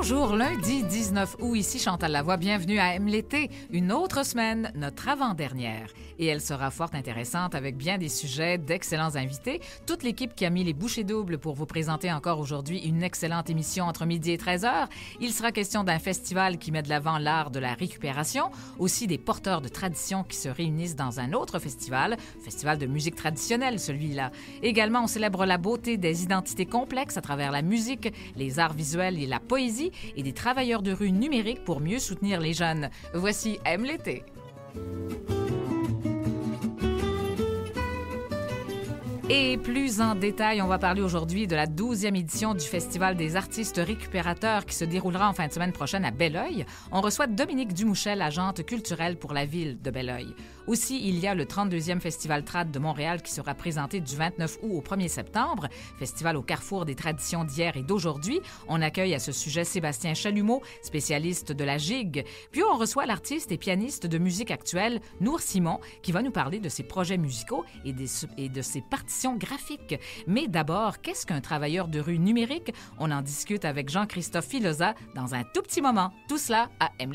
Bonjour, lundi 19 août, ici Chantal Lavoie. Bienvenue à M une autre semaine, notre avant-dernière. Et elle sera fort intéressante avec bien des sujets, d'excellents invités. Toute l'équipe qui a mis les bouchées doubles pour vous présenter encore aujourd'hui une excellente émission entre midi et 13h. Il sera question d'un festival qui met de l'avant l'art de la récupération, aussi des porteurs de traditions qui se réunissent dans un autre festival, festival de musique traditionnelle celui-là. Également, on célèbre la beauté des identités complexes à travers la musique, les arts visuels et la poésie et des travailleurs de rue numériques pour mieux soutenir les jeunes. Voici Aime l'été. Et plus en détail, on va parler aujourd'hui de la 12e édition du Festival des artistes récupérateurs qui se déroulera en fin de semaine prochaine à Belleuil. On reçoit Dominique Dumouchel, agente culturelle pour la ville de Belleuil. Aussi, il y a le 32e Festival Trad de Montréal qui sera présenté du 29 août au 1er septembre, festival au carrefour des traditions d'hier et d'aujourd'hui. On accueille à ce sujet Sébastien Chalumeau, spécialiste de la gigue. Puis on reçoit l'artiste et pianiste de musique actuelle, Nour Simon, qui va nous parler de ses projets musicaux et, et de ses partitions graphiques. Mais d'abord, qu'est-ce qu'un travailleur de rue numérique? On en discute avec Jean-Christophe Filosa dans un tout petit moment. Tout cela à M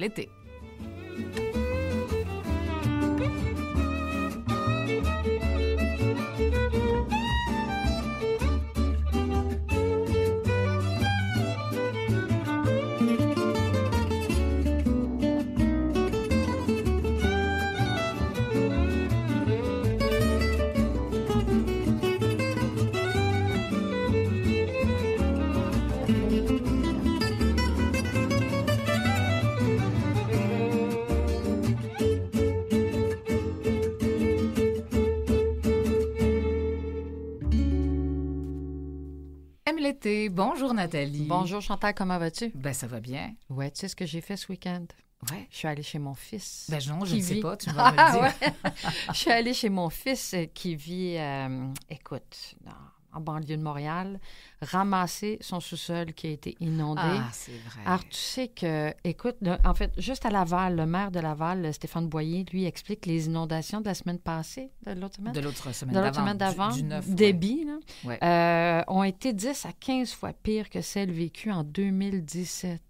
Bonjour Nathalie. Bonjour Chantal, comment vas-tu? Ben ça va bien. Ouais, tu sais ce que j'ai fait ce week-end? Ouais. Je suis allée chez mon fils. Ben non, je ne sais pas, tu vas ah, me dire. je suis allée chez mon fils euh, qui vit, euh, écoute, non, en banlieue de Montréal, ramasser son sous-sol qui a été inondé. Ah, c'est vrai. Alors, tu sais que, écoute, en fait, juste à Laval, le maire de Laval, Stéphane Boyer, lui explique les inondations de la semaine passée, de l'autre semaine. De l'autre semaine d'avant. De débit, euh, ont été 10 à 15 fois pires que celles vécues en 2017.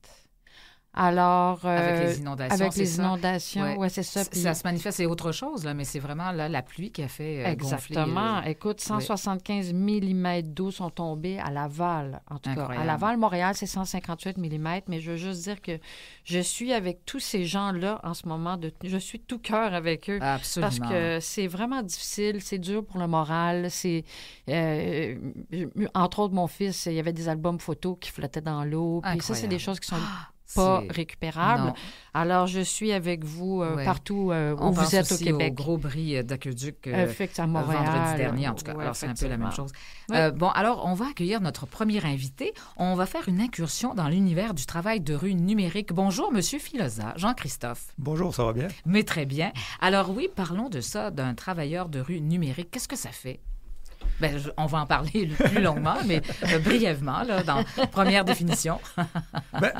Alors, euh, avec les inondations. Avec les ouais, c'est ça. Ça se manifeste, c'est autre chose, là, mais c'est vraiment la pluie qui a fait euh, Exactement. Euh, Écoute, 175 mm d'eau sont tombés à Laval, en tout cas. À Laval, Montréal, c'est 158 mm, mais je veux juste dire que je suis avec tous ces gens-là en ce moment. Je suis tout cœur avec eux. Absolument. Parce que c'est vraiment difficile, c'est dur pour le moral. C'est Entre autres, mon fils, il y avait des albums photos qui flottaient dans l'eau. Puis ça, c'est des choses qui sont ah! pas récupérable. Alors, je suis avec vous euh, partout euh, où On vous êtes au Québec. Au gros bris euh, d'aqueduc vendredi dernier, en tout cas. alors, c'est un peu la même chose. bon, alors, on va accueillir notre premier invité. On va faire une incursion dans l'univers du travail de rue numérique. Bonjour, Monsieur Filosa, Jean-Christophe. Bonjour, ça va bien? Mais très bien. Alors oui, parlons de ça, d'un travailleur de rue numérique. Qu'est-ce que ça fait? Bien, on va en parler plus longuement, mais brièvement, là, dans première définition. Bien,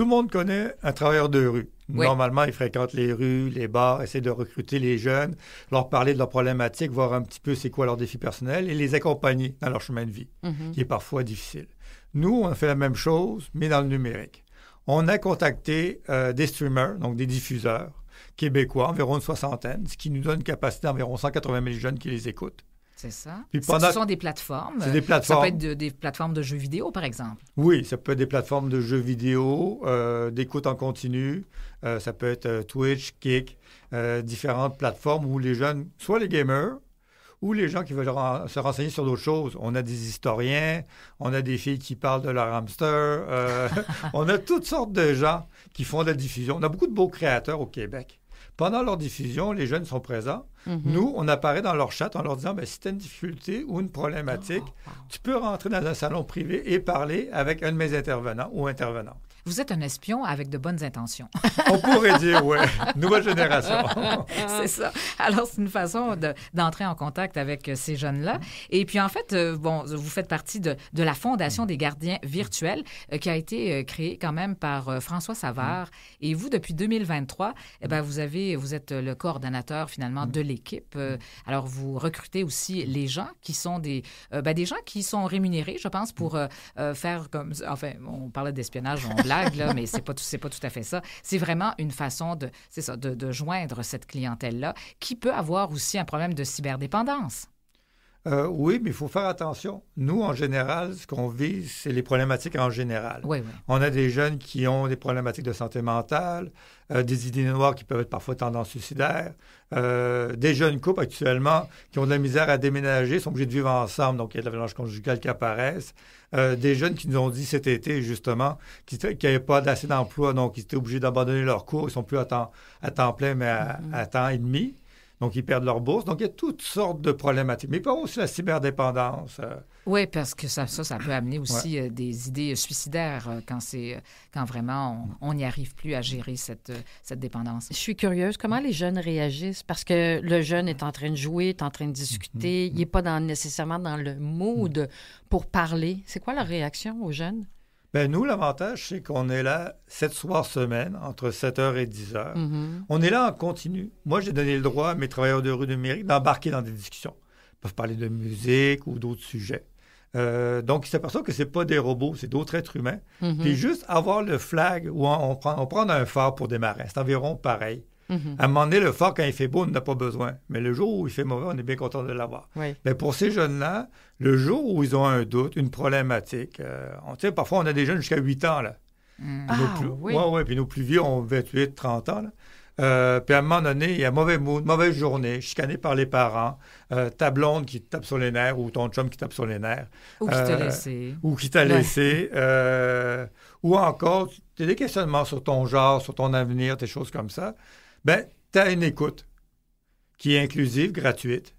tout le monde connaît un travailleur de rue. Normalement, il fréquente les rues, les bars, essaie de recruter les jeunes, leur parler de leurs problématiques, voir un petit peu c'est quoi leurs défis personnels et les accompagner dans leur chemin de vie, mhm. qui est parfois difficile. Nous, on fait la même chose, mais dans le numérique. On a contacté euh, des streamers, donc des diffuseurs québécois, environ une soixantaine, ce qui nous donne une capacité d'environ 180 000 jeunes qui les écoutent. C'est ça. Ce sont des plateformes. Ça peut être des plateformes de jeux vidéo, par exemple. Oui, ça peut être des plateformes de jeux vidéo, euh, d'écoute en continu. Euh, ça peut être euh, Twitch, Kick, différentes plateformes où les jeunes, soit les gamers, ou les gens qui veulent se renseigner sur d'autres choses. On a des historiens, on a des filles qui parlent de leur hamster, on a toutes sortes de gens qui font de la diffusion. On a beaucoup de beaux créateurs au Québec. Pendant leur diffusion, les jeunes sont présents Mhm. Nous, on apparaît dans leur chat en leur disant, ben, si tu as une difficulté ou une problématique, oh, tu peux rentrer dans un salon privé et parler avec un de mes intervenants ou intervenantes. Vous êtes un espion avec de bonnes intentions. On pourrait dire, oui. Nouvelle génération. c'est ça. Alors, c'est une façon d'entrer en contact avec euh, ces jeunes-là. Et puis, en fait, euh, bon, vous faites partie de, la Fondation des gardiens virtuels euh, qui a été créée quand même par François Savard. Mm. Et vous, depuis 2023, eh ben vous, avez, vous êtes le coordonnateur finalement mm. de l'équipe. Mm. Alors, vous recrutez aussi les gens qui sont des, ben, des gens qui sont rémunérés, je pense, pour faire comme... Enfin, on parlait d'espionnage, mais c'est pas, tout, pas tout à fait ça. C'est vraiment une façon de joindre cette clientèle-là qui peut avoir aussi un problème de cyberdépendance. Euh, oui, mais il faut faire attention. Nous, en général, ce qu'on vise, c'est les problématiques en général. On a des jeunes qui ont des problématiques de santé mentale, euh, des idées noires qui peuvent être parfois tendance suicidaires, euh, des jeunes couples actuellement qui ont de la misère à déménager, sont obligés de vivre ensemble, donc il y a de la violence conjugale qui apparaissent. des jeunes qui nous ont dit cet été, justement, qu'ils n'avaient avait pas assez d'emploi, donc ils étaient obligés d'abandonner leurs cours, ils sont plus à temps, plein, mais mm-hmm. à temps et demi. Donc, ils perdent leur bourse. Donc, il y a toutes sortes de problématiques. Mais pas aussi la cyberdépendance. Euh. Oui, parce que ça, ça, peut amener aussi euh, des idées suicidaires euh, quand, quand vraiment mm. on n'y arrive plus à gérer cette, dépendance. Je suis curieuse, comment les jeunes réagissent? Parce que le jeune est en train de jouer, est en train de discuter, mm-hmm. il n'est pas nécessairement dans le mood mm. pour parler. C'est quoi leur réaction aux jeunes? Ben nous, l'avantage, c'est qu'on est là sept soirs semaine, entre 7h et 10h. Mm-hmm. On est là en continu. Moi, j'ai donné le droit à mes travailleurs de rue numérique d'embarquer dans des discussions. Ils peuvent parler de musique ou d'autres sujets. Euh, donc, ils s'aperçoivent que ce n'est pas des robots, c'est d'autres êtres humains. Mm-hmm. Puis juste avoir le flag ou on, on prend un phare pour démarrer, c'est environ pareil. Mhm. À un moment donné, le fort quand il fait beau, on n'a pas besoin. Mais le jour où il fait mauvais, on est bien content de l'avoir. Mais pour ces jeunes-là, le jour où ils ont un doute, une problématique, euh, on parfois, on a des jeunes jusqu'à 8 ans, là. Mm. Ah, oui. Ouais, puis nos plus vieux ont 28, 30 ans, euh, puis à un moment donné, il y a mauvais mood, mauvaise journée, chicané par les parents, euh, ta blonde qui tape sur les nerfs ou ton chum qui tape sur les nerfs. Ou qui t'a laissé. Ou qui t'a laissé. ou encore, tu as des questionnements sur ton genre, sur ton avenir, des choses comme ça. Ben, tu as une écoute qui est inclusive, gratuite,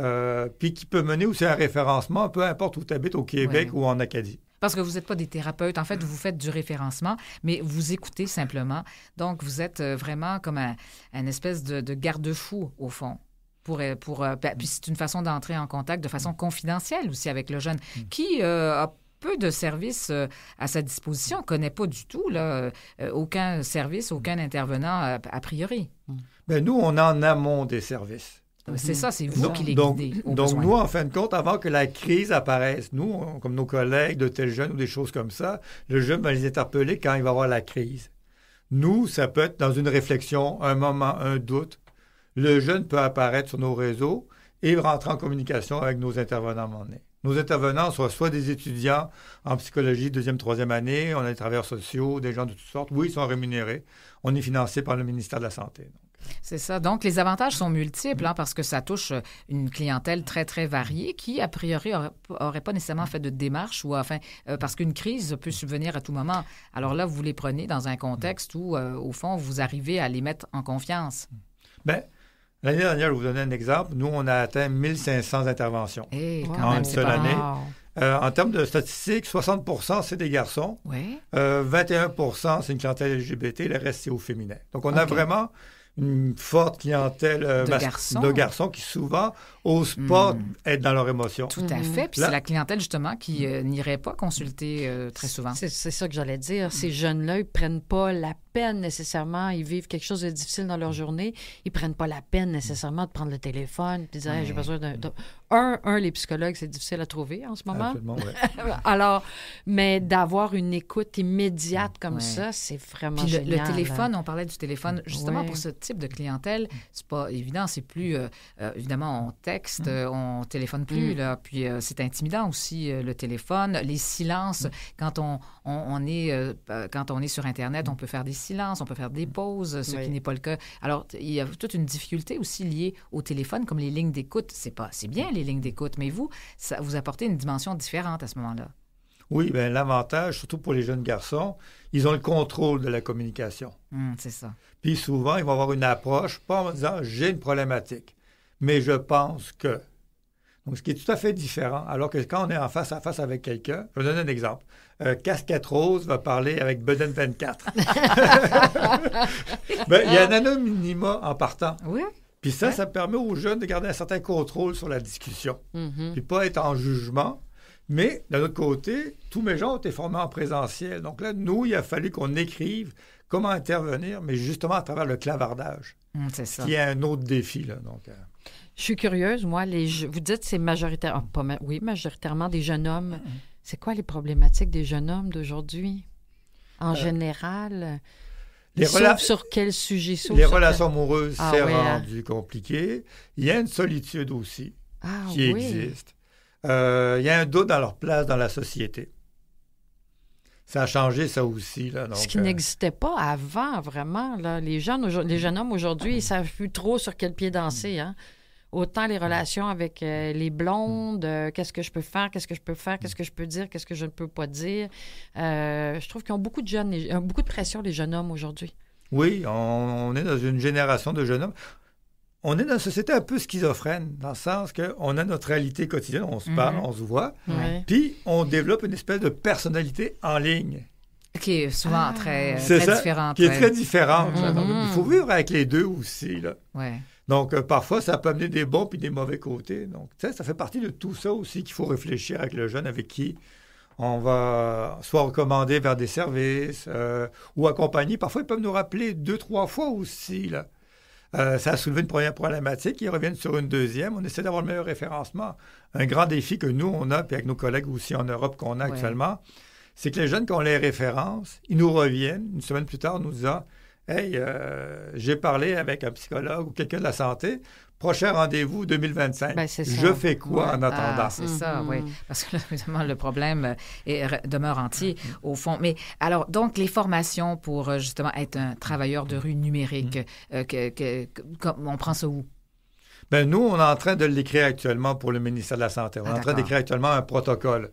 euh, puis qui peut mener aussi un référencement, peu importe où tu habites, au Québec ou en Acadie. Parce que vous n'êtes pas des thérapeutes. En fait, vous faites du référencement, mais vous écoutez simplement. Donc, vous êtes euh, vraiment comme un, espèce de, garde-fou, au fond. Pour, euh, pour, ben, puis c'est une façon d'entrer en contact de façon confidentielle aussi avec le jeune, hmm. qui peu de services euh, à sa disposition. On ne connaît pas du tout là, euh, aucun service, aucun intervenant a, priori. Hmm. Bien, nous, on en amont des services. C'est mhm. ça, c'est vous qui les guidez. Donc, nous, en fin de compte, avant que la crise apparaisse, nous, comme nos collègues de tels jeunes ou des choses comme ça, le jeune va les interpeller quand il va avoir la crise. Nous, ça peut être dans une réflexion, un moment, un doute. Le jeune peut apparaître sur nos réseaux et rentrer en communication avec nos intervenants nos intervenants sont soit des étudiants en psychologie, deuxième, troisième année, on a des travailleurs sociaux, des gens de toutes sortes. Oui, ils sont rémunérés. On est financé par le ministère de la Santé. C'est ça. Donc, les avantages sont multiples hein, parce que ça touche euh, une clientèle très, très variée qui, a priori, n'aurait pas nécessairement fait de démarche ou, enfin, euh, parce qu'une crise peut subvenir à tout moment. Alors là, vous les prenez dans un contexte où, euh, au fond, vous arrivez à les mettre en confiance. Bien, L'année dernière, je vous donner un exemple. Nous, on a atteint 1500 interventions eh, en une seule année. Euh, en termes de statistiques, 60 c'est des garçons. 21 euh, c'est une clientèle LGBT. Le reste, c'est au féminin. Donc, on a vraiment une forte clientèle euh, de, garçons. qui souvent n'osent hmm. pas être dans leurs émotions. Tout à mhm. fait. Puis c'est la clientèle justement qui n'irait pas consulter très souvent. C'est, ça que j'allais dire. Hmm. Ces jeunes-là, ils prennent pas la nécessairement, ils vivent quelque chose de difficile dans leur mm. journée, ils prennent pas la peine nécessairement de prendre le téléphone j'ai besoin d'un. Un, un, les psychologues, c'est difficile à trouver en ce moment. Alors, mais d'avoir une écoute immédiate comme ça, c'est vraiment génial. Le, téléphone, on parlait du téléphone, justement pour ce type de clientèle, c'est pas évident, c'est plus. Euh, euh, évidemment, on texte, on mm. on téléphone plus, mm. là, puis euh, c'est intimidant aussi le téléphone, les silences. Quand on, on, on est, quand on est sur Internet, on peut faire des silence, on peut faire des mm. pauses, ce qui n'est pas le cas. Alors, il y a toute une difficulté aussi liée au téléphone, comme les lignes d'écoute. C'est pas, c'est bien les lignes d'écoute, mais vous, ça vous apportez une dimension différente à ce moment-là. Oui, bien, l'avantage, surtout pour les jeunes garçons, ils ont le contrôle de la communication. Mm, c'est ça. Puis souvent, ils vont avoir une approche, pas en disant j'ai une problématique, mais je pense que. Donc, ce qui est tout à fait différent, alors que quand on est en face à face avec quelqu'un, je vais donner un exemple. Euh, « Cascade Casquette Rose va parler avec Beden 24. Il y a un anonymat en partant. Oui. Puis ça, ça permet aux jeunes de garder un certain contrôle sur la discussion. Mm-hmm. Puis pas être en jugement. Mais d'un autre côté, tous mes gens ont été formés en présentiel. Donc là, nous, il a fallu qu'on écrive comment intervenir, mais justement à travers le clavardage. Mm, c'est ça. Qui est un autre défi. donc, euh. Je suis curieuse, moi, les, vous dites c'est majoritairement, ah, oui, majoritairement des jeunes hommes. Mm-hmm. C'est quoi les problématiques des jeunes hommes d'aujourd'hui? En euh, général, les sur quel sujet Les relations amoureuses, s'est ah c'est hein. rendu compliqué. Il y a une solitude aussi ah qui existe. Euh, il y a un doute dans leur place dans la société. Ça a changé, ça aussi. Là, Ce qui euh, n'existait pas avant, vraiment. Les, jeunes, les jeunes hommes aujourd'hui, ils savent plus trop sur quel pied danser. Hein autant les relations avec euh, les mm. blondes, euh, qu'est-ce que je peux faire, qu'est-ce que je peux faire, qu'est-ce que je peux dire, qu'est-ce que je ne peux pas dire. Euh, je trouve qu'ils ont beaucoup de jeunes, beaucoup de pression les jeunes hommes aujourd'hui. Oui, on, est dans une génération de jeunes hommes. On est dans une société un peu schizophrène, dans le sens qu'on a notre réalité quotidienne, on se mm-hmm. parle, on se voit, puis on développe une espèce de personnalité en ligne. Qui est souvent ah. très, C'est ça, Qui est très différente. Mm-hmm. Il faut vivre avec les deux aussi. Là. Ouais. Donc, euh, parfois, ça peut amener des bons puis des mauvais côtés. Donc, ça fait partie de tout ça aussi qu'il faut réfléchir avec le jeune avec qui on va soit recommander vers des services euh, ou accompagner. Parfois, ils peuvent nous rappeler deux, trois fois aussi. Euh, ça a soulevé une première problématique, ils reviennent sur une deuxième. On essaie d'avoir le meilleur référencement. Un grand défi que nous, on a, puis avec nos collègues aussi en Europe qu'on a actuellement, c'est que les jeunes, qui ont les références, ils nous reviennent une semaine plus tard nous disant ah, Hey, euh, j'ai parlé avec un psychologue ou quelqu'un de la santé. Prochain rendez-vous 2025. Ben, je fais quoi en attendant ah, C'est ça, mm-hmm. oui. Parce que là, évidemment, le problème euh, demeure entier, mm-hmm. au fond. Mais alors, donc, les formations pour euh, justement être un travailleur de rue numérique, mm-hmm. on prend ça où? Bien, nous, on est en train de l'écrire actuellement pour le ministère de la Santé. On ah, est en train d'écrire actuellement un protocole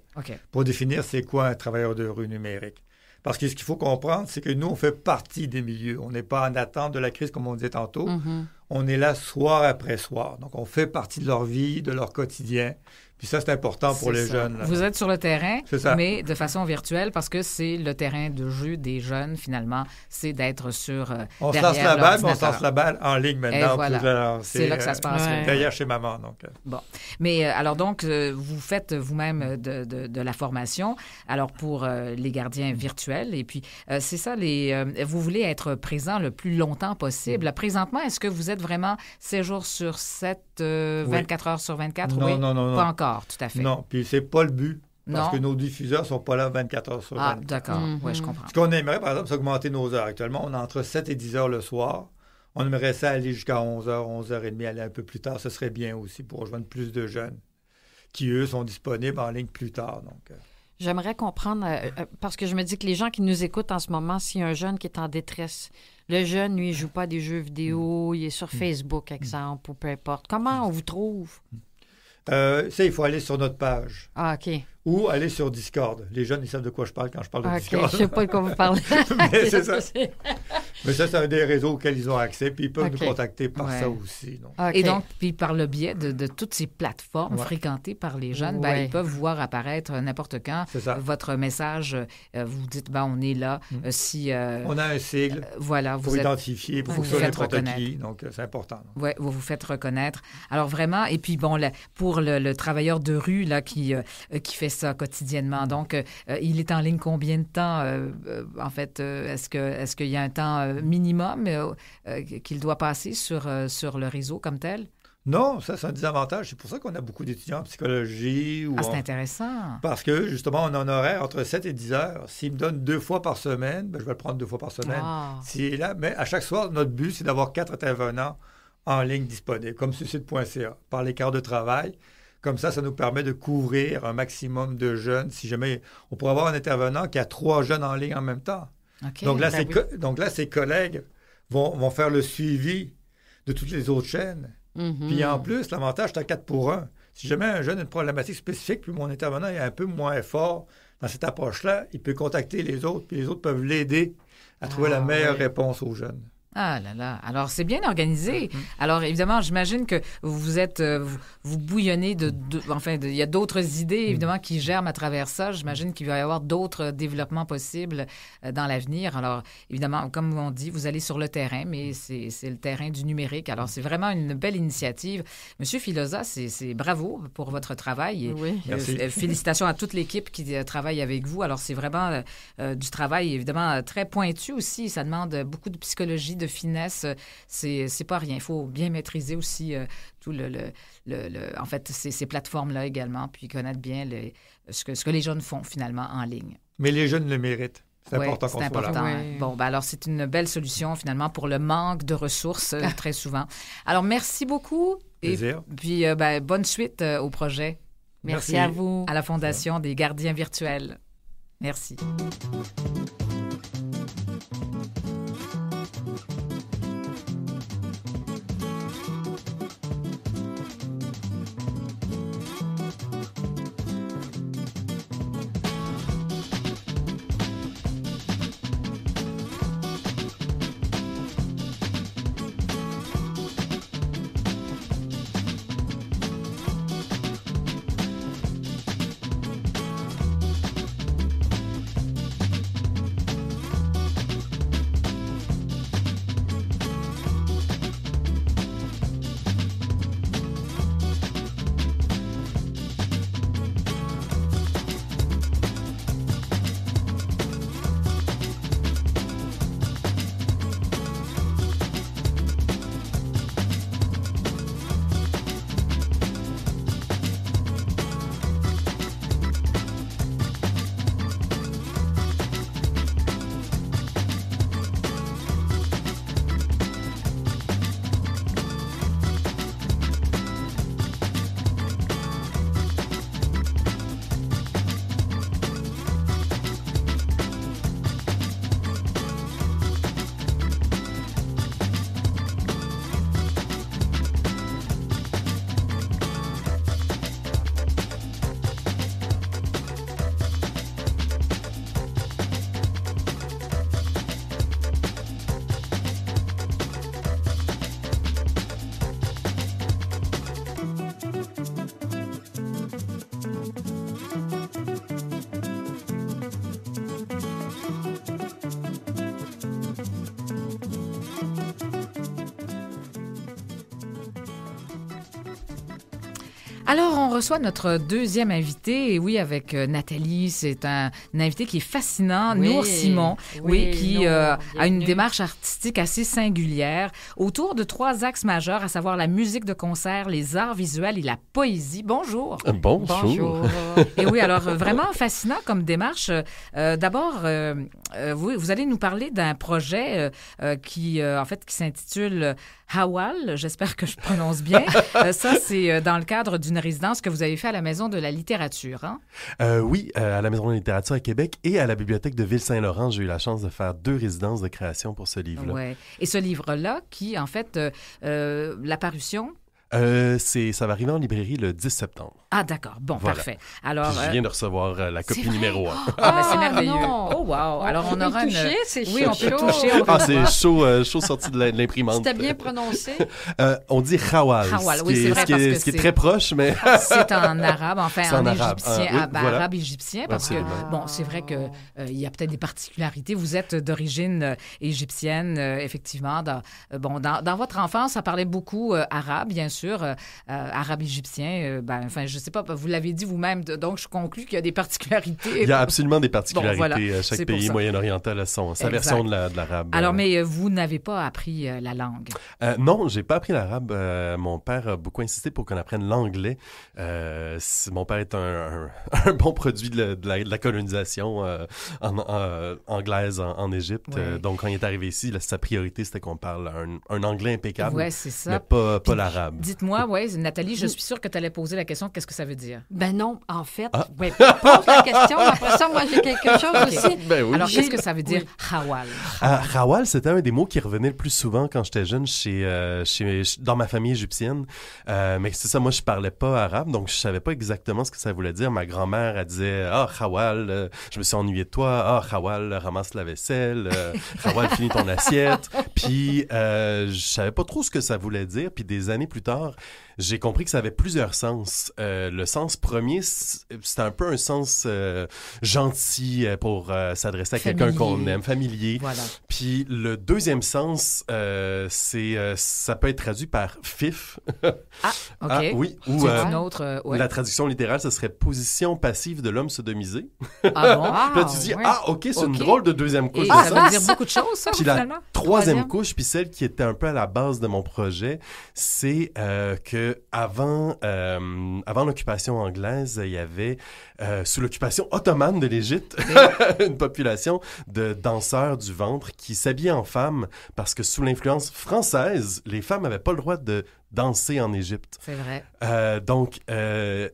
pour définir c'est quoi un travailleur de rue numérique. Parce que ce qu'il faut comprendre, c'est que nous, on fait partie des milieux. On n'est pas en attente de la crise, comme on disait tantôt. Mm-hmm. On est là soir après soir. Donc, on fait partie de leur vie, de leur quotidien. Puis ça, c'est important pour les jeunes. Vous êtes sur le terrain, mais de façon virtuelle, parce que c'est le terrain de jeu des jeunes, finalement. C'est d'être sur. Euh, on se lance la balle, on se lance la balle en ligne maintenant. C'est là que ça se passe. Euh, derrière chez maman. Donc. Euh. Bon. Mais alors, donc, vous faites vous-même de, la formation, alors pour les gardiens virtuels. Et puis, c'est ça, les, vous voulez être présent le plus longtemps possible. Présentement, est-ce que vous êtes vraiment ces jours sur 7, 24 heures sur 24? Non, non, non, pas encore. Non, puis c'est pas le but. Parce que nos diffuseurs ne sont pas là 24 heures sur 24. Ah, d'accord. Mhm. Oui, je comprends. Ce qu'on aimerait, par exemple, c'est augmenter nos heures. Actuellement, on est entre 7 et 10 heures le soir. On aimerait ça aller jusqu'à 11 heures, 11 11h30, aller un peu plus tard. Ce serait bien aussi pour rejoindre plus de jeunes qui, eux, sont disponibles en ligne plus tard. Donc, euh. J'aimerais comprendre, euh, euh, parce que je me dis que les gens qui nous écoutent en ce moment, s'il y a un jeune qui est en détresse, le jeune, lui, joue pas des jeux vidéo, il est sur mm. Facebook, exemple, ou peu importe. Comment on vous trouve? Mm. Euh, ça, il faut aller sur notre page. Ah, OK ou aller sur Discord. Les jeunes, ils savent de quoi je parle quand je parle de Discord. Je ne sais pas de quoi vous parlez. Mais c'est ça. Mais ça, c'est un des réseaux auxquels ils ont accès, puis ils peuvent nous contacter par ça aussi. Et donc, puis par le biais de, toutes ces plateformes fréquentées par les jeunes, ben, ils peuvent voir apparaître n'importe quand votre message. Euh, vous dites, ben, on est là. Mm. Euh, si, euh, on a un sigle voilà, vous pour identifier, pour vous, vous n'importe qui. Donc, c'est important. Oui, vous vous faites reconnaître. Alors, vraiment, et puis bon, pour le, le, travailleur de rue là, qui, qui fait ça quotidiennement. Donc, euh, il est en ligne combien de temps? Euh, euh, en fait, est-ce qu'il est qu'il y a un temps minimum qu'il doit passer sur, sur le réseau comme tel? Non, ça, c'est un désavantage. C'est pour ça qu'on a beaucoup d'étudiants en psychologie. Ou ah, c'est intéressant. Parce que, justement, on en aurait entre 7 et 10 heures. S'il me donne deux fois par semaine, ben, je vais le prendre deux fois par semaine. Ah. Si là, mais à chaque soir, notre but, c'est d'avoir quatre intervenants en ligne disponibles, comme suicide.ca, par les quarts de travail. Comme ça, ça nous permet de couvrir un maximum de jeunes. Si jamais on pourrait avoir un intervenant qui a trois jeunes en ligne en même temps. Ben donc, là, ses collègues vont, faire le suivi de toutes les autres chaînes. Mhm. Puis en plus, l'avantage, c'est à 4 pour 1. Si jamais un jeune a une problématique spécifique, puis mon intervenant est un peu moins fort dans cette approche-là, il peut contacter les autres, puis les autres peuvent l'aider à trouver la ah, meilleure réponse aux jeunes. Ah là là. Alors, c'est bien organisé. Mm-hmm. Alors, évidemment, j'imagine que vous êtes, euh, vous, bouillonnez de, enfin, il y a d'autres idées, mm-hmm. évidemment, qui germent à travers ça. J'imagine qu'il va y avoir d'autres euh, développements possibles euh, dans l'avenir. Alors, évidemment, comme on dit, vous allez sur le terrain, mais mm-hmm. c'est le terrain du numérique. Alors, c'est vraiment une belle initiative. Monsieur Filosa, c'est bravo pour votre travail. Et, oui. félicitations à toute l'équipe qui travaille avec vous. Alors, c'est vraiment du travail, évidemment, très pointu aussi. Ça demande beaucoup de psychologie, de finesse, euh, c'est, c'est pas rien. Il faut bien maîtriser aussi euh, tout le, le, en fait, ces, ces, plateformes-là également, puis connaître bien ce, que, ce que les jeunes font finalement en ligne. Mais les jeunes le méritent. C'est important. C'est important. Bon, bah alors c'est une belle solution finalement pour le manque de ressources euh, très souvent. Alors merci beaucoup. Et puis ben, bonne suite au projet. merci à vous. À la Fondation des gardiens virtuels. Merci. Alors, on reçoit notre deuxième invité, et oui, avec euh, Nathalie, c'est un, invité qui est fascinant, Nour Simon, oui, qui euh, a une démarche artistique assez singulière autour de trois axes majeurs, à savoir la musique de concert, les arts visuels et la poésie. Bonjour. Euh, bonjour. et oui, alors euh, vraiment fascinant comme démarche. Euh, d'abord, vous, allez nous parler d'un projet qui, en fait, qui s'intitule Hawal. J'espère que je prononce bien. ça, c'est dans le cadre d'une résidence que vous avez fait à la Maison de la littérature. Hein? oui, à la Maison de la littérature à Québec et à la bibliothèque de Ville-Saint-Laurent. J'ai eu la chance de faire deux résidences de création pour ce livre et ce livre-là, qui, en fait, euh, euh, la parution euh, ça va arriver en librairie le 10 septembre. Ah, d'accord. Bon, parfait. Alors, je viens euh, de recevoir euh, la copie numéro 1. Ah, ben, c'est ah, merveilleux. Oh, wow. Alors, on, aura c'est Oui, on peut toucher. ah, c'est chaud, chaud sorti de l'imprimante. C'était bien prononcé. on dit Hawal. c'est vrai. Ce qui, est, ce qui très proche, mais. c'est en arabe, enfin, en, égyptien, arabe égyptien, parce que, bon, c'est vrai qu'il il y a peut-être des particularités. Vous êtes d'origine égyptienne, effectivement. Dans, bon, dans, votre enfance, ça parlait beaucoup arabe, bien sûr euh, euh, arabe égyptien euh, ben, enfin, je sais pas, vous l'avez dit vous-même, donc je conclus qu'il y a des particularités. Il y a absolument des particularités. Chaque pays moyen-oriental a sa version de l'arabe. Alors, mais vous n'avez pas appris la langue. Non, non, j'ai pas appris l'arabe. mon père a beaucoup insisté pour qu'on apprenne l'anglais. mon père est un, bon produit de, la, colonisation anglaise en, Égypte. donc, quand il est arrivé ici, sa priorité, c'était qu'on parle un, anglais impeccable, mais pas l'arabe dites-moi, ah. ouais, Nathalie, je suis sûre que tu allais poser la question qu'est-ce que ça veut dire? Ben non, en fait, ah. pose la question. Après ça, moi, j'ai quelque chose aussi. Ben Alors, qu'est-ce que ça veut dire, Hawal? Ah, Hawal, c'était un des mots qui revenait le plus souvent quand j'étais jeune chez, euh, chez, dans ma famille égyptienne. Euh, mais c'est ça, moi, je parlais pas arabe, donc je savais pas exactement ce que ça voulait dire. Ma grand-mère, elle disait Ah, oh, Hawal, euh, je me suis ennuyé de toi. Ah, oh, Hawal, ramasse la vaisselle. Hawal, finis ton assiette. Puis, je savais pas trop ce que ça voulait dire. Puis, des années plus tard, alors j'ai compris que ça avait plusieurs sens. Euh, le sens premier, c'est un peu un sens euh, gentil euh, pour s'adresser à quelqu'un qu'on aime, familier. Puis le deuxième sens, c'est ça peut être traduit par fif. ah, ok. Ah, oui. Ou une autre, la traduction littérale, ce serait position passive de l'homme sodomisé. ah bon? là, tu ah, dis ah ok, c'est une drôle de deuxième couche. ça veut dire beaucoup de choses, ça. Puis la troisième, troisième couche, puis celle qui était un peu à la base de mon projet, c'est que avant, euh, avant l'occupation anglaise, il y avait, euh, sous l'occupation ottomane de l'Égypte, une population de danseurs du ventre qui s'habillaient en femmes parce que sous l'influence française, les femmes n'avaient pas le droit de danser en Égypte. C'est vrai. Euh, donc,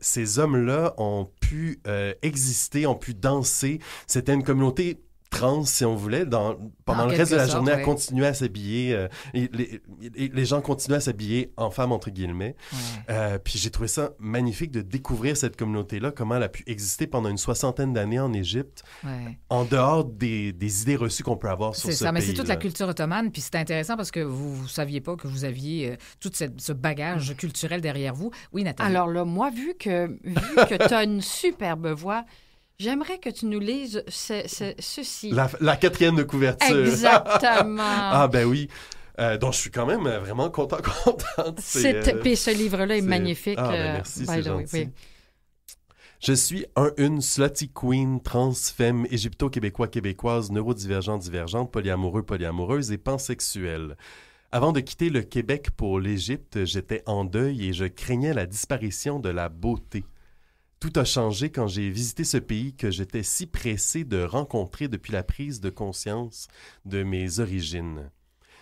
ces hommes-là ont pu exister, ont pu danser. C'était une communauté trans, si on voulait, dans, pendant le reste de la journée, à continuer à s'habiller. Euh, les, gens continuaient à s'habiller en femme, entre guillemets. Euh, puis j'ai trouvé ça magnifique de découvrir cette communauté-là, comment elle a pu exister pendant une soixantaine d'années en Égypte, en dehors des, idées reçues qu'on peut avoir sur ce C'est ça, mais c'est toute la culture ottomane. Puis c'est intéressant parce que vous ne saviez pas que vous aviez euh, tout ce bagage culturel derrière vous. Oui, Nathalie. Alors là, moi, vu que, vu que tu as une superbe voix... J'aimerais que tu nous lises ceci. La, quatrième de couverture. Exactement. ah ben oui. Euh, donc, je suis quand même vraiment content, contente. Euh, puis ce livre-là est, magnifique. Ah, ben euh, merci, c'est Je suis un, une slutty queen, transfemme, égypto-québécois, québécoise, neurodivergente, divergente, polyamoureux, polyamoureuse et pansexuelle. Avant de quitter le Québec pour l'Égypte, j'étais en deuil et je craignais la disparition de la beauté. Tout a changé quand j'ai visité ce pays que j'étais si pressé de rencontrer depuis la prise de conscience de mes origines.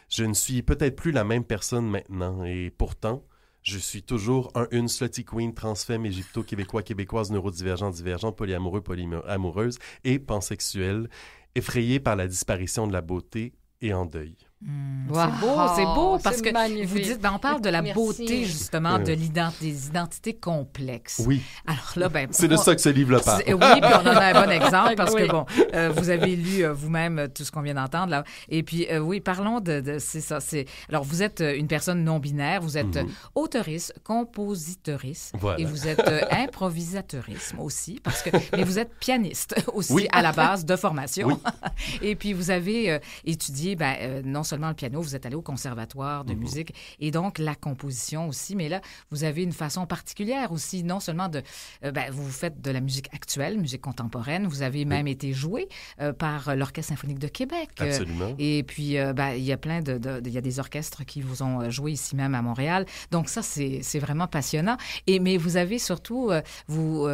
Je ne suis peut-être plus la même personne maintenant, et pourtant, je suis toujours un une slutty queen, transfemme, égypto-québécois, québécoise, neurodivergent, divergent, polyamoureux, polyamoureuse et pansexuelle, effrayée par la disparition de la beauté et en deuil. Hmm. C'est beau, c'est beau parce que vous dites, ben, on parle de la beauté justement de l'identité des identités complexes. Oui. Alors là, ben, c'est de ça que ce livre parle. Oui, puis on en a un bon exemple parce que bon, euh, vous avez lu euh, vous-même euh, tout ce qu'on vient d'entendre là. Et puis oui, parlons de, c'est ça. C'est alors vous êtes une personne non binaire, vous êtes autoriste, mhm. auteuriste, compositeuriste, et vous êtes improvisateuriste aussi parce que mais vous êtes pianiste aussi à la base de formation. et puis vous avez étudié ben, non seulement le piano, vous êtes allé au conservatoire de mhm. musique et donc la composition aussi. Mais là, vous avez une façon particulière aussi, non seulement de... Euh, ben, vous faites de la musique actuelle, musique contemporaine. Vous avez même été joué euh, par l'Orchestre symphonique de Québec. Euh, Absolument. et puis, ben, il y a plein de... Il y a des orchestres qui vous ont joué ici même à Montréal. Donc ça, c'est vraiment passionnant. Et, mais vous avez surtout... vous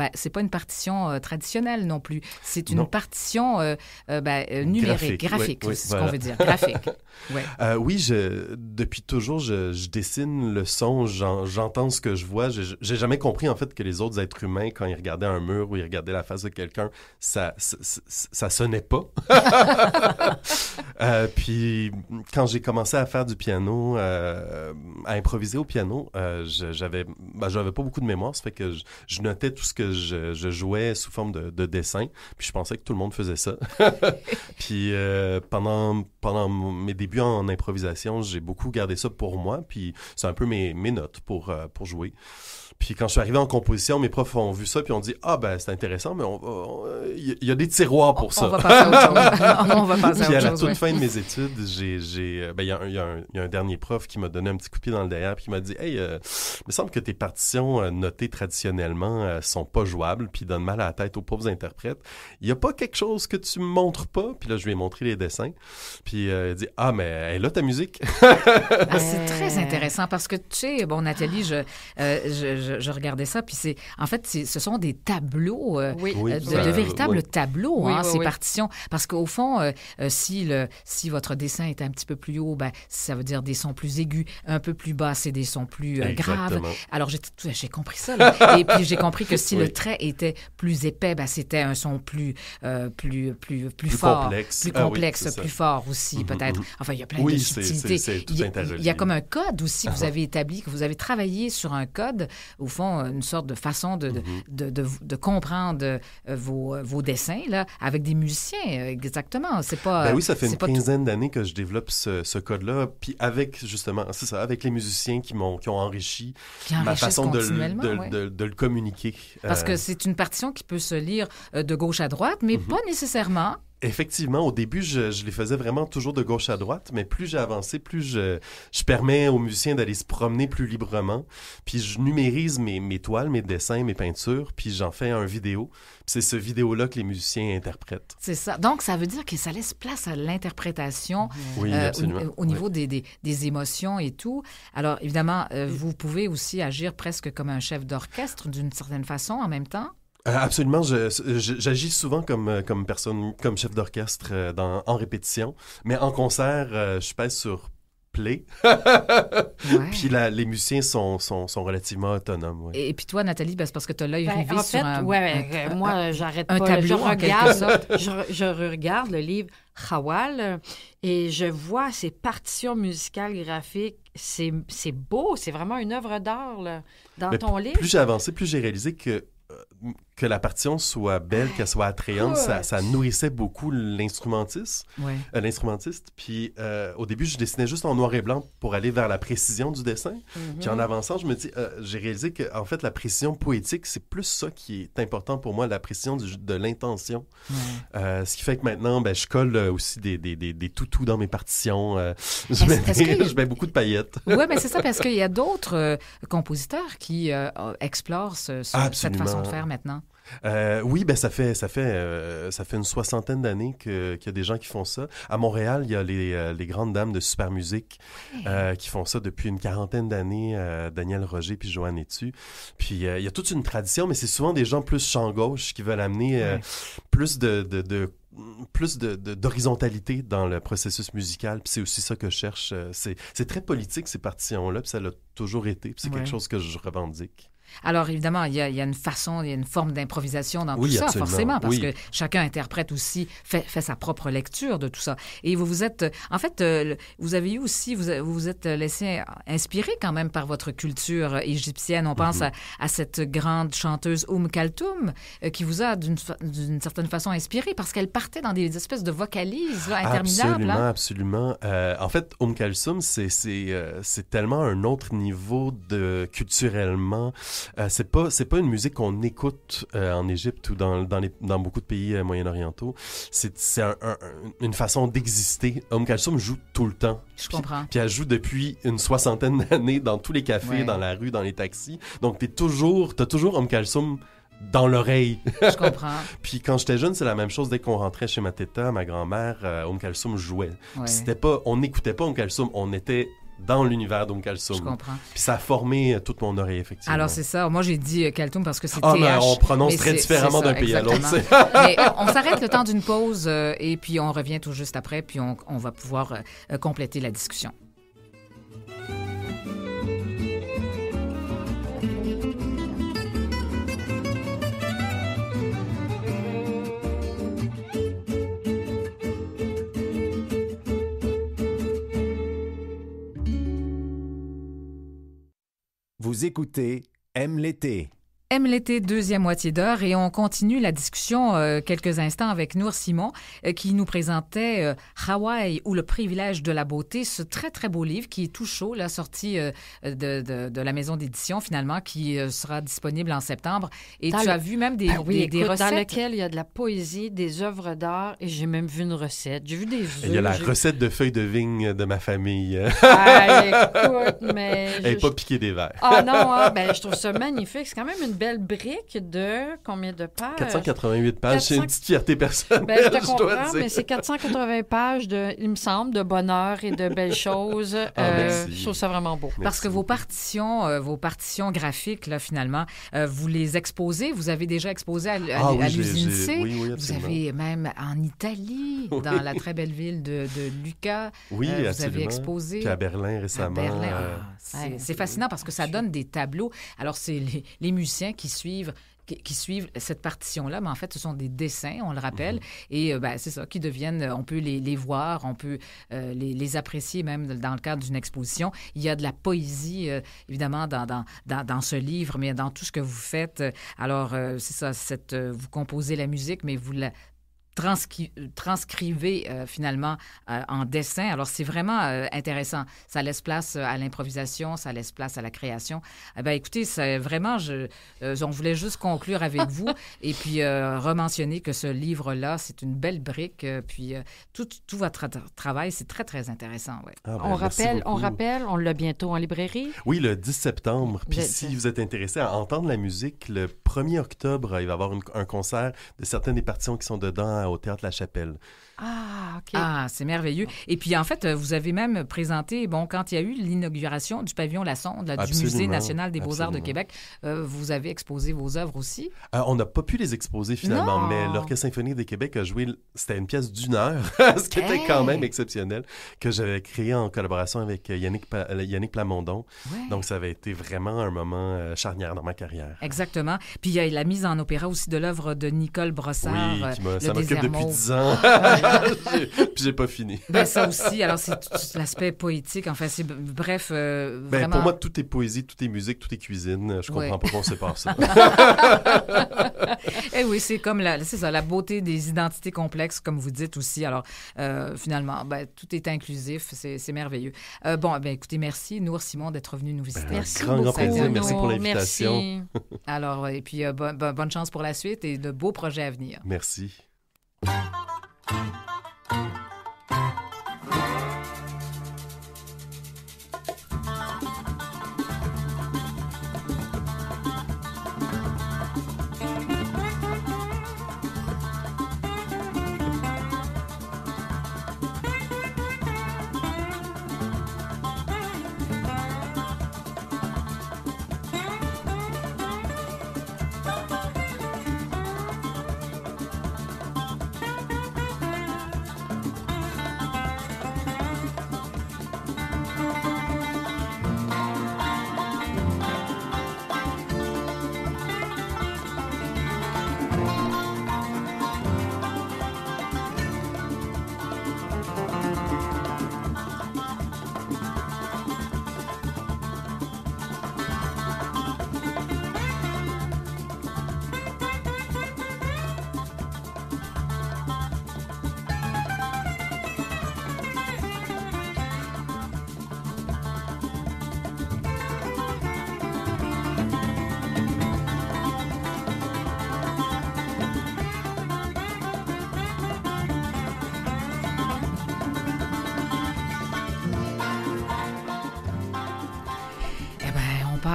ce bah, c'est pas une partition euh, traditionnelle non plus. C'est une partition euh, euh, bah, numérique, graphique, c'est ce qu'on veut dire, graphique. oui, je, depuis toujours, je, dessine le son, j'entends ce que je vois. J'ai jamais compris en fait que les autres êtres humains, quand ils regardaient un mur ou ils regardaient la face de quelqu'un, ça, ça, sonnait pas. puis quand j'ai commencé à faire du piano, à improviser au piano, je bah, j'avais pas beaucoup de mémoire, ça fait que je, je notais tout ce que je, jouais sous forme de, dessin, puis je pensais que tout le monde faisait ça. puis euh, pendant, pendant mes débuts en improvisation, j'ai beaucoup gardé ça pour moi, puis c'est un peu mes, mes notes pour, euh, pour jouer. Puis quand je suis arrivé en composition, mes profs ont vu ça, puis ont dit Ah, ben, c'est intéressant, mais il y, a des tiroirs pour ça. On va puis à, la toute fin de mes études, euh, ben, il ben, y, y, a un dernier prof qui m'a donné un petit coup de pied dans le derrière, puis qui m'a dit Hey, il me semble que tes partitions notées traditionnellement sont pas jouable puis donne mal à la tête aux pauvres interprètes. Il n'y a pas quelque chose que tu ne montres pas, puis là, je lui ai montré les dessins, puis euh, il dit Ah, mais elle a ta musique. Ah, c'est très intéressant parce que, tu sais, bon, Nathalie, je, euh, je, regardais ça, puis c'est. En fait, ce sont des tableaux, de, véritables tableaux, ces partitions. Parce qu'au fond, euh, si, si votre dessin est un petit peu plus haut, ben, ça veut dire des sons plus aigus, un peu plus bas, c'est des sons plus graves. Alors, j'ai compris ça, Et puis, j'ai compris que si le trait était plus épais, ben, c'était un son plus, euh, plus, plus, plus, fort, complexe. plus ah complexe, plus fort aussi mhm, peut-être. Mhm. Enfin, il y a plein de subtilités. il, y a, comme un code aussi que vous ah. avez établi, que vous avez travaillé sur un code, au fond, une sorte de façon de, de, mhm. de, comprendre euh, vos, euh, vos, dessins là, avec des musiciens, euh, exactement. C'est pas... Ben oui, ça fait une quinzaine d'années que je développe ce, code-là, puis avec, justement, c'est ça, avec les musiciens qui, m'ont, qui ont enrichi ma façon de, le, de le communiquer. Parce que euh. c'est une partition qui peut se lire euh, de gauche à droite, mais mhm. pas nécessairement effectivement, au début, je, les faisais vraiment toujours de gauche à droite, mais plus j'ai avancé, plus je, permets aux musiciens d'aller se promener plus librement. Puis je numérise mes, mes toiles, mes dessins, mes peintures, puis j'en fais un vidéo. C'est ce vidéo-là que les musiciens interprètent. C'est ça. Donc, ça veut dire que ça laisse place à l'interprétation euh, au, niveau des, des, émotions et tout. Alors, évidemment, euh, vous pouvez aussi agir presque comme un chef d'orchestre d'une certaine façon en même temps. Euh, absolument, j'agis souvent comme, euh, comme personne, comme chef d'orchestre euh, en répétition, mais en concert, je pèse sur play. Puis les musiciens sont, sont, sont relativement autonomes. Et, puis toi, Nathalie, c'est parce que tu as l'œil rivé sur un, moi, j'arrête pas. Tableau, je, regarde, je, regarde le livre Hawal et je vois ces partitions musicales graphiques. C'est beau, c'est vraiment une œuvre d'art dans ton livre. Plus j'ai avancé, plus j'ai réalisé que que la partition soit belle, qu'elle soit attrayante, ça, nourrissait beaucoup l'instrumentiste. Euh, l'instrumentiste. Puis euh, au début, je dessinais juste en noir et blanc pour aller vers la précision du dessin. Mm-hmm. Puis en avançant, je me dis, euh, j'ai réalisé que en fait, la précision poétique, c'est plus ça qui est important pour moi, la précision de l'intention. ce qui fait que maintenant, ben, je colle aussi des, des, des, toutous dans mes partitions. je, mets, beaucoup de paillettes. Oui, mais ben, c'est ça, parce qu'il y a d'autres compositeurs qui explorent cette façon de faire maintenant? Euh, oui, ben ça fait ça fait euh, ça fait une soixantaine d'années qu'il y a des gens qui font ça. À Montréal, il y a les, euh, grandes dames de Super Musique qui font ça depuis une quarantaine d'années. Daniel Roger puis Joanne Etu. Puis il y a toute une tradition, mais c'est souvent des gens plus chant gauche qui veulent amener plus de, plus de, d'horizontalité dans le processus musical. Puis c'est aussi ça que je cherche. C'est, très politique, ces partitions-là, puis ça l'a toujours été. Puis c'est quelque chose que je revendique. Alors, évidemment, il y, a, une façon, il y a une forme d'improvisation dans tout ça, forcément, parce que chacun interprète aussi, fait, sa propre lecture de tout ça. Et vous vous êtes, en fait, euh, vous avez eu aussi, vous vous, êtes laissé inspirer quand même par votre culture égyptienne. On pense mhm. à, cette grande chanteuse Oum Kaltoum, euh, qui vous a d'une certaine façon inspiré, parce qu'elle partait dans des espèces de vocalises interminables. Hein. Absolument, absolument. Euh, en fait, Oum Kaltoum, c'est tellement un autre niveau de culturellement. Euh, c'est pas c'est pas une musique qu'on écoute euh, en Égypte ou dans, dans, les, dans beaucoup de pays euh, moyen-orientaux. C'est une façon d'exister. Om Kalsum joue tout le temps. Je comprends. Puis elle joue depuis une soixantaine d'années dans tous les cafés, dans la rue, dans les taxis. Donc t'es toujours t'as toujours Om Kalsum dans l'oreille. Je comprends. puis quand j'étais jeune, c'est la même chose. Dès qu'on rentrait chez ma teta ma grand-mère, Om Kalsum jouait. C'était pas, on n'écoutait pas Om Kalsum, on était dans l'univers donc Je comprends. Puis ça a formé euh, toute mon oreille, effectivement. Alors, c'est ça. Moi, j'ai dit euh, Kaltoum parce que c'est ah, on prononce très différemment d'un pays à l'autre. mais on s'arrête le temps d'une pause euh, et puis on revient tout juste après, puis on, va pouvoir compléter la discussion. Vous écoutez Aime l'été. Aime l'été, deuxième moitié d'heure, et on continue la discussion euh, quelques instants avec Nour Simon, euh, qui nous présentait euh, Hawaï ou le privilège de la beauté, ce très très beau livre qui est tout chaud, la sortie euh, de, de, de, la maison d'édition finalement, qui sera disponible en septembre. Et tu as vu même des, ben des, recettes. Dans lequel il y a de la poésie, des œuvres d'art, et j'ai même vu une recette. J'ai vu des Il y a la recette de feuilles de vigne de ma famille. ah, écoute, mais... Elle n'est pas piquée des verres. Ah non, hein, ben, je trouve ça magnifique. C'est quand même une belle brique de combien de pages? 488 pages. C'est une petite fierté personnelle. Ben, je te comprends, mais c'est 480 pages, de, il me semble, de bonheur et de belles choses. Ah, euh, je trouve ça vraiment beau. Parce que vos partitions, euh, vos partitions graphiques, là, finalement, euh, vous les exposez. Vous avez déjà exposé à, à, ah, oui, Oui, oui, vous avez même en Italie, dans la très belle ville de, de Luca. Oui, Vous avez exposé. Puis à Berlin récemment. Ah, Berlin. c'est fascinant parce que ça donne des tableaux. Alors, c'est les, les musiciens qui suivent qui suivent cette partition-là, mais en fait, ce sont des dessins, on le rappelle, mhm. et euh, ben, c'est ça, qui deviennent, euh, on peut les, voir, on peut euh, les, apprécier même dans le cadre d'une exposition. Il y a de la poésie, évidemment, dans, dans, dans, ce livre, mais dans tout ce que vous faites. Alors, c'est ça, cette, vous composez la musique, mais vous la transcri transcrivez euh, finalement euh, en dessin. Alors, c'est vraiment euh, intéressant. Ça laisse place à l'improvisation, ça laisse place à la création. Eh bien, écoutez, vraiment, je, on voulait juste conclure avec vous et puis rementionner que ce livre-là, c'est une belle brique. puis tout, tout, votre travail, c'est très, très intéressant. Ouais. Ah ben, on, rappelle, on rappelle, on l'a bientôt en librairie. Oui, le 10 septembre. Puis si vous êtes intéressé à entendre la musique, le 1er octobre, euh, il va y avoir un concert de certaines des partitions qui sont dedans euh, au Théâtre La Chapelle. Ah, OK. Ah, c'est merveilleux. Et puis, en fait, euh, vous avez même présenté, bon, quand il y a eu l'inauguration du pavillon La Sonde, du Musée national des beaux-arts de Québec, vous avez exposé vos œuvres aussi? on n'a pas pu les exposer finalement, mais l'Orchestre symphonique de Québec a joué, c'était une pièce d'une heure, ce qui était quand même exceptionnel, que j'avais créé en collaboration avec Yannick, Plamondon. Donc, ça avait été vraiment un moment charnière dans ma carrière. Exactement. Puis il y a la mise en opéra aussi de l'œuvre de Nicole Brossard. Euh, ça m'occupe depuis 10 ans. puis j'ai pas fini. Ben, ça aussi, alors c'est l'aspect poétique. Enfin, c'est bref. Euh, ben, Pour moi, tout est poésie, tout est musique, tout est cuisine. Je comprends pas pas qu'on sépare ça. Eh oui, c'est comme la, c'est ça, la beauté des identités complexes, comme vous dites aussi. Alors, euh, finalement, ben, tout est inclusif, c'est, merveilleux. bon, ben, écoutez, merci, Nour Simon, d'être venu nous ben, visiter. merci grand, grand plaisir, merci pour l'invitation. Alors, et puis, puis euh, bonne chance pour la suite et de beaux projets à venir. Merci.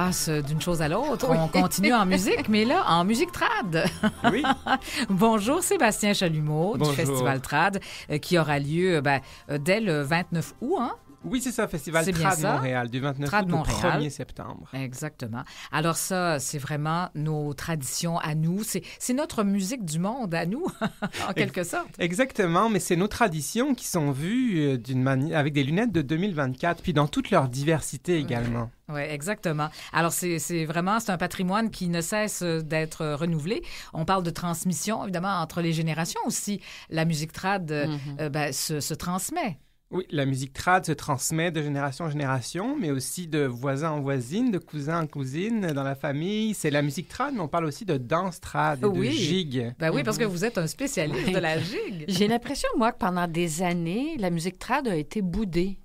passe d'une chose à l'autre. On continue en musique, mais là, en musique trad. Oui. Bonjour Sébastien Chalumeau du Festival Trad, euh, qui aura lieu ben, euh, dès le 29 août. Hein? Oui, c'est ça, Festival Trad Montréal, du 29 août au 1er septembre. Exactement. Alors ça, c'est vraiment nos traditions à nous. C'est notre musique du monde à nous, en quelque sorte. Exactement, mais c'est nos traditions qui sont vues euh, d'une avec des lunettes de 2024, puis dans toute leur diversité également. Oui, exactement. Alors, c'est vraiment, c'est un patrimoine qui ne cesse euh, d'être euh, renouvelé. On parle de transmission, évidemment, entre les générations aussi. La musique trad mm-hmm. ben, se, se transmet. Oui, la musique trad se transmet de génération en génération, mais aussi de voisin en voisine, de cousin en cousine dans la famille. C'est la musique trad, mais on parle aussi de danse trad, oui. de gigue. Ben oui, parce que mhm. vous êtes un spécialiste de la gigue. J'ai l'impression, moi, que pendant des années, la musique trad a été boudée.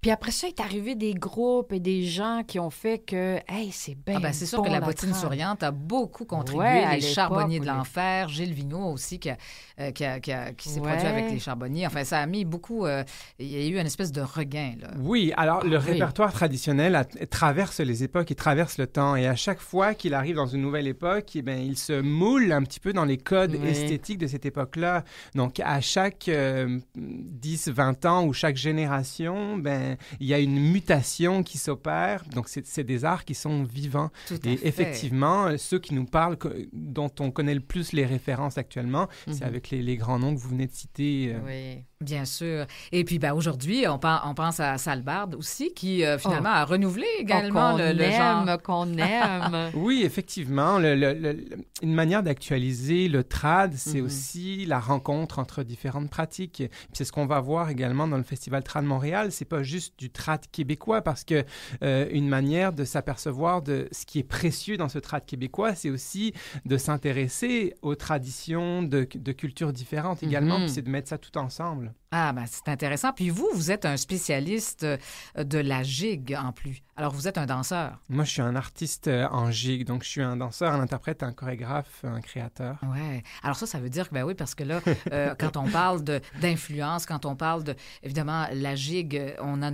Puis après ça, est arrivé des groupes et des gens qui ont fait que, hey, c'est bien. Ah ben, c'est sûr que la bottine souriante a beaucoup contribué. à les Charbonniers de l'Enfer, Gilles Vigneault aussi, qui, euh, qui, s'est produit avec les Charbonniers. Enfin, ça a mis beaucoup. Euh, il y a eu une espèce de regain, là. Oui, alors le ah, répertoire traditionnel traverse les époques, et traverse le temps. Et à chaque fois qu'il arrive dans une nouvelle époque, eh ben, il se moule un petit peu dans les codes esthétiques de cette époque-là. Donc, à chaque 10, euh, 20 ans ou chaque génération, ben, il y a une mutation qui s'opère. Donc, c'est des arts qui sont vivants. et effectivement, ceux qui nous parlent, dont on connaît le plus les références actuellement, c'est mhm. avec les, grands noms que vous venez de citer. Euh. Oui. Bien sûr. Et puis ben, aujourd'hui, on, pense à Salbard aussi, qui euh, oh. finalement a renouvelé oh, également le, le qu'on aime. oui, effectivement. une manière d'actualiser le trad, c'est mhm. aussi la rencontre entre différentes pratiques. C'est ce qu'on va voir également dans le Festival Trad Montréal. C'est pas juste du trad québécois, parce que euh, une manière de s'apercevoir de ce qui est précieux dans ce trad québécois, c'est aussi de s'intéresser aux traditions de, cultures différentes également, mhm. puis c'est de mettre ça tout ensemble. Ah, ben c'est intéressant. Puis vous, vous êtes un spécialiste euh, de la gigue en plus. Alors vous êtes un danseur. Moi, je suis un artiste euh, en gigue, donc je suis un danseur, un interprète, un chorégraphe, un créateur. Ouais. Alors ça, ça veut dire que ben oui, parce que là, quand on parle d'influence, quand on parle de évidemment la gigue, on a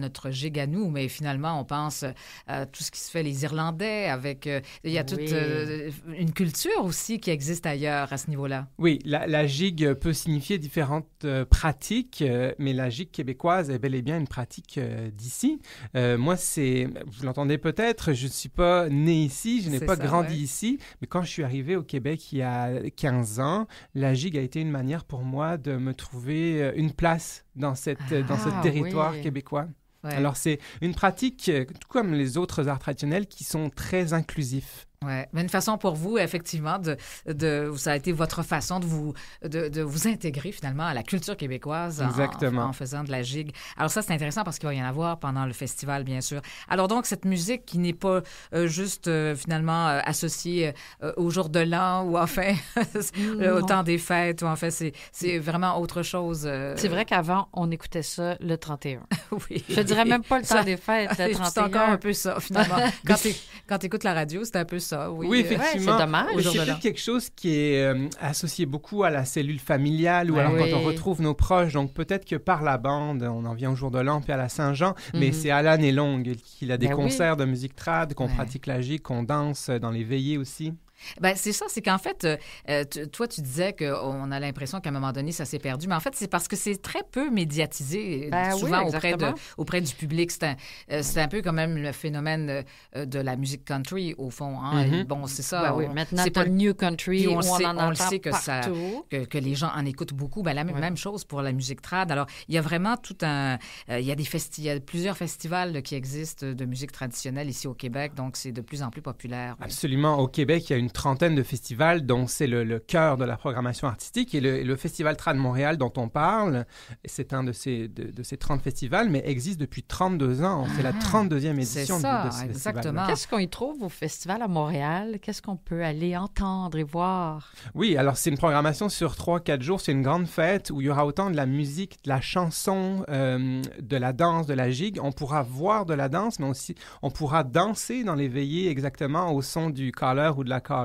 à nous, mais finalement, on pense euh, à tout ce qui se fait les Irlandais, avec... Euh, il y a toute euh, une culture aussi qui existe ailleurs à ce niveau-là. Oui, la, la, gigue peut signifier différentes pratiques, mais la gigue québécoise est bel et bien une pratique d'ici. moi, c'est... Vous l'entendez peut-être, je ne suis pas né ici, je n'ai pas grandi ici, mais quand je suis arrivé au Québec il y a 15 ans, la gigue a été une manière pour moi de me trouver une place dans, cette, ah dans ce territoire québécois. Alors c'est une pratique euh, tout comme les autres arts traditionnels qui sont très inclusifs. Ouais, mais une façon pour vous, effectivement, de, de ça a été votre façon de vous, de, de vous intégrer finalement à la culture québécoise en, en, faisant de la gigue. Alors ça, c'est intéressant parce qu'il va y en avoir pendant le festival, bien sûr. Alors donc, cette musique qui n'est pas euh, juste euh, finalement euh, associée au jour de l'an ou enfin au temps des fêtes ou en fait, c'est vraiment autre chose. C'est vrai qu'avant, on écoutait ça le 31. oui. Je dirais même pas le temps des fêtes, le 31. C'est encore un peu ça, finalement. quand tu écoutes la radio, c'est un peu oui, effectivement. c'est dommage. quelque chose qui est euh, associé beaucoup à la cellule familiale ou alors quand on retrouve nos proches. Donc peut-être que par la bande, on en vient au jour de l'an puis à la Saint-Jean, mais mhm. c'est Alan et Longue qu'il a ben des concerts de musique trad, qu'on pratique la qu'on danse dans les veillées aussi. Ben, c'est ça, c'est qu'en fait, euh, euh, toi, tu disais qu'on a l'impression qu'à un moment donné, ça s'est perdu, mais en fait, c'est parce que c'est très peu médiatisé, euh, ben souvent auprès, auprès du public. C'est un, un, peu quand même le phénomène de la musique country, au fond. Hein. Mm-hmm. Bon, c'est ça. Ben maintenant, c'est pas le new country, on, sait, le sait que, ça, que, les gens en écoutent beaucoup. Ben, la même chose pour la musique trad. Alors, il y a vraiment tout un... il, y a des il y a plusieurs festivals qui existent de musique traditionnelle ici au Québec, donc c'est de plus en plus populaire. Absolument. Au Québec, il y a une une trentaine de festivals dont c'est le, cœur de la programmation artistique. Et le, Festival Trad Montréal dont on parle, c'est un de ces, de, ces 30 festivals, mais existe depuis 32 ans. C'est fait la 32e ah, édition de, ce exactement. Qu'est-ce qu'on y trouve au festival à Montréal? Qu'est-ce qu'on peut aller entendre et voir? Oui, alors c'est une programmation sur 3-4 jours. C'est une grande fête où il y aura autant de la musique, de la chanson, euh, de la danse, de la gigue. On pourra voir de la danse, mais aussi on pourra danser dans les veillées exactement au son du caller ou de la ah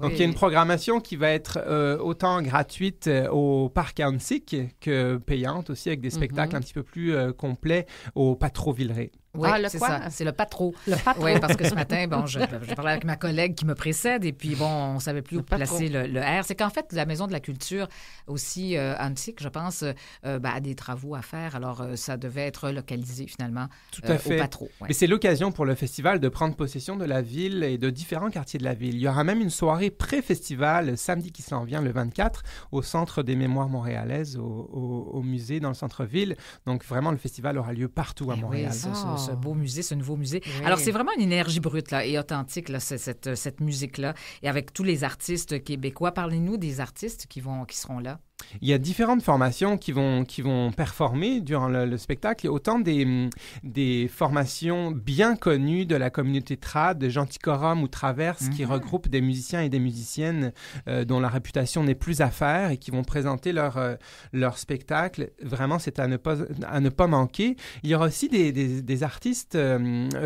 Donc, il y a une programmation qui va être euh, autant gratuite euh, au parc Annecy que payante aussi, avec des mm-hmm. spectacles un petit peu plus euh, complets au Patro-Villeray. Oui, ah, c'est ça. C'est le patro. Le patro. Oui, parce que ce matin, bon, je, parlais avec ma collègue qui me précède et puis, bon, on savait plus où placer le, R. C'est qu'en fait, la Maison de la Culture aussi euh, antique, je pense, euh, euh, bah, a des travaux à faire. Alors, ça devait être localisé finalement Tout à fait. au patro. Et c'est l'occasion pour le festival de prendre possession de la ville et de différents quartiers de la ville. Il y aura même une soirée pré-festival samedi qui s'en vient, le 24, au Centre des Mémoires montréalaises, au, musée dans le centre-ville. Donc, vraiment, le festival aura lieu partout à eh Montréal. Ah, ce ah. beau musée, ce nouveau musée. Alors, c'est vraiment une énergie brute là, et authentique, là, cette, euh, cette musique-là, et avec tous les artistes québécois. Parlez-nous des artistes qui, vont, qui seront là il y a différentes formations qui vont, qui vont performer durant le, spectacle. Il y a autant des, des, formations bien connues de la communauté trad, de Genticorum ou Traverse, qui mhm. regroupent des musiciens et des musiciennes euh, dont la réputation n'est plus à faire et qui vont présenter leur, euh, leur spectacle. Vraiment, c'est à, ne pas, à ne pas manquer. Il y aura aussi des, des, artistes euh,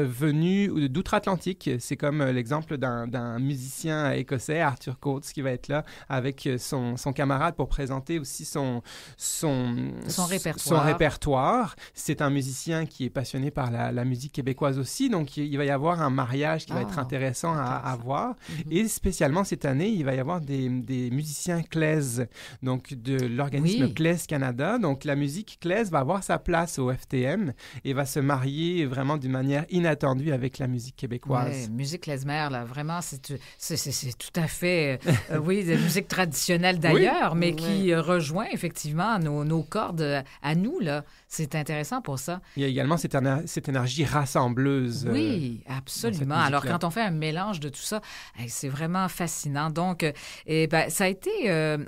venus d'outre-Atlantique. C'est comme l'exemple d'un musicien écossais, Arthur Coates, qui va être là avec son, son camarade pour présenter aussi son, son, son répertoire. Son répertoire. C'est un musicien qui est passionné par la, musique québécoise aussi, donc il va y avoir un mariage qui va être ah, intéressant, À, à, voir. Mhm. Et spécialement cette année, il va y avoir des, des musiciens Claise, donc de l'organisme oui. Canada. Donc la musique Claise va avoir sa place au FTM et va se marier vraiment d'une manière inattendue avec la musique québécoise. Oui, musique mère, là, vraiment, euh, c'est tout à fait, euh, euh, oui, de musique traditionnelle d'ailleurs, mais qui, rejoint effectivement nos, cordes euh, à nous. là. C'est intéressant pour ça. Il y a également cette, énergie rassembleuse. Euh, oui, absolument. Alors quand on fait un mélange de tout ça, c'est vraiment fascinant. Donc, euh, eh ben, ça a été,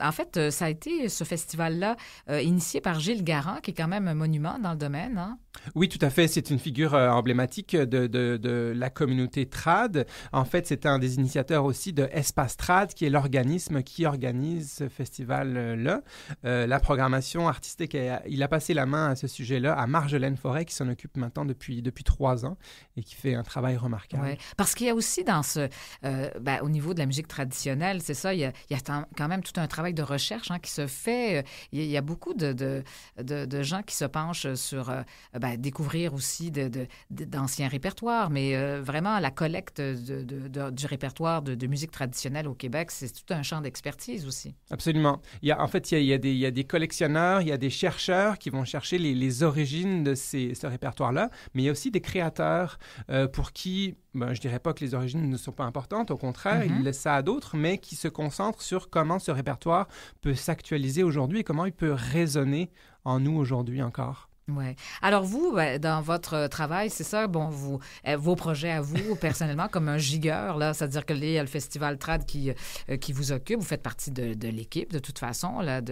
en fait, ça a été ce festival-là initié par Gilles Garand, qui est quand même un monument dans le domaine. Hein? Oui, tout à fait. C'est une figure euh, emblématique de, la communauté trad. En fait, c'est un des initiateurs aussi de Espace Trad, qui est l'organisme qui organise ce festival-là. Euh, la programmation artistique, il a passé la main à ce sujet-là à Marjolaine Forêt, qui s'en occupe maintenant depuis, depuis trois ans et qui fait un travail remarquable. parce qu'il y a aussi dans ce, euh, ben, au niveau de la musique traditionnelle, c'est ça, il y, a, quand même tout un travail de recherche hein, qui se fait. Il y, a beaucoup de, de, gens qui se penchent sur... Ben, ben, découvrir aussi d'anciens répertoires, mais euh, vraiment la collecte du répertoire de, musique traditionnelle au Québec, c'est tout un champ d'expertise aussi. Absolument. Il y a, en fait, il y a, des, collectionneurs, il y a des chercheurs qui vont chercher les, origines de ce répertoire-là, mais il y a aussi des créateurs euh, pour qui ben, je ne dirais pas que les origines ne sont pas importantes, au contraire, mm-hmm. ils laissent ça à d'autres, mais qui se concentrent sur comment ce répertoire peut s'actualiser aujourd'hui et comment il peut résonner en nous aujourd'hui encore. Ouais. Alors vous, ben, dans votre euh, travail, c'est ça, bon, euh, vos projets à vous personnellement, comme un gigueur, là, c'est-à-dire que a le festival Trad qui, euh, qui vous occupe, vous faites partie de, l'équipe de toute façon, là,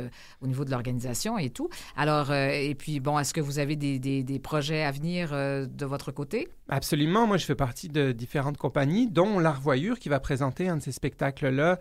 au niveau de l'organisation et tout. Alors, et puis bon, est-ce que vous avez des, projets à venir de votre côté Absolument. Moi, je fais partie de différentes compagnies, dont l'Arvoyure qui va présenter un de ces spectacles-là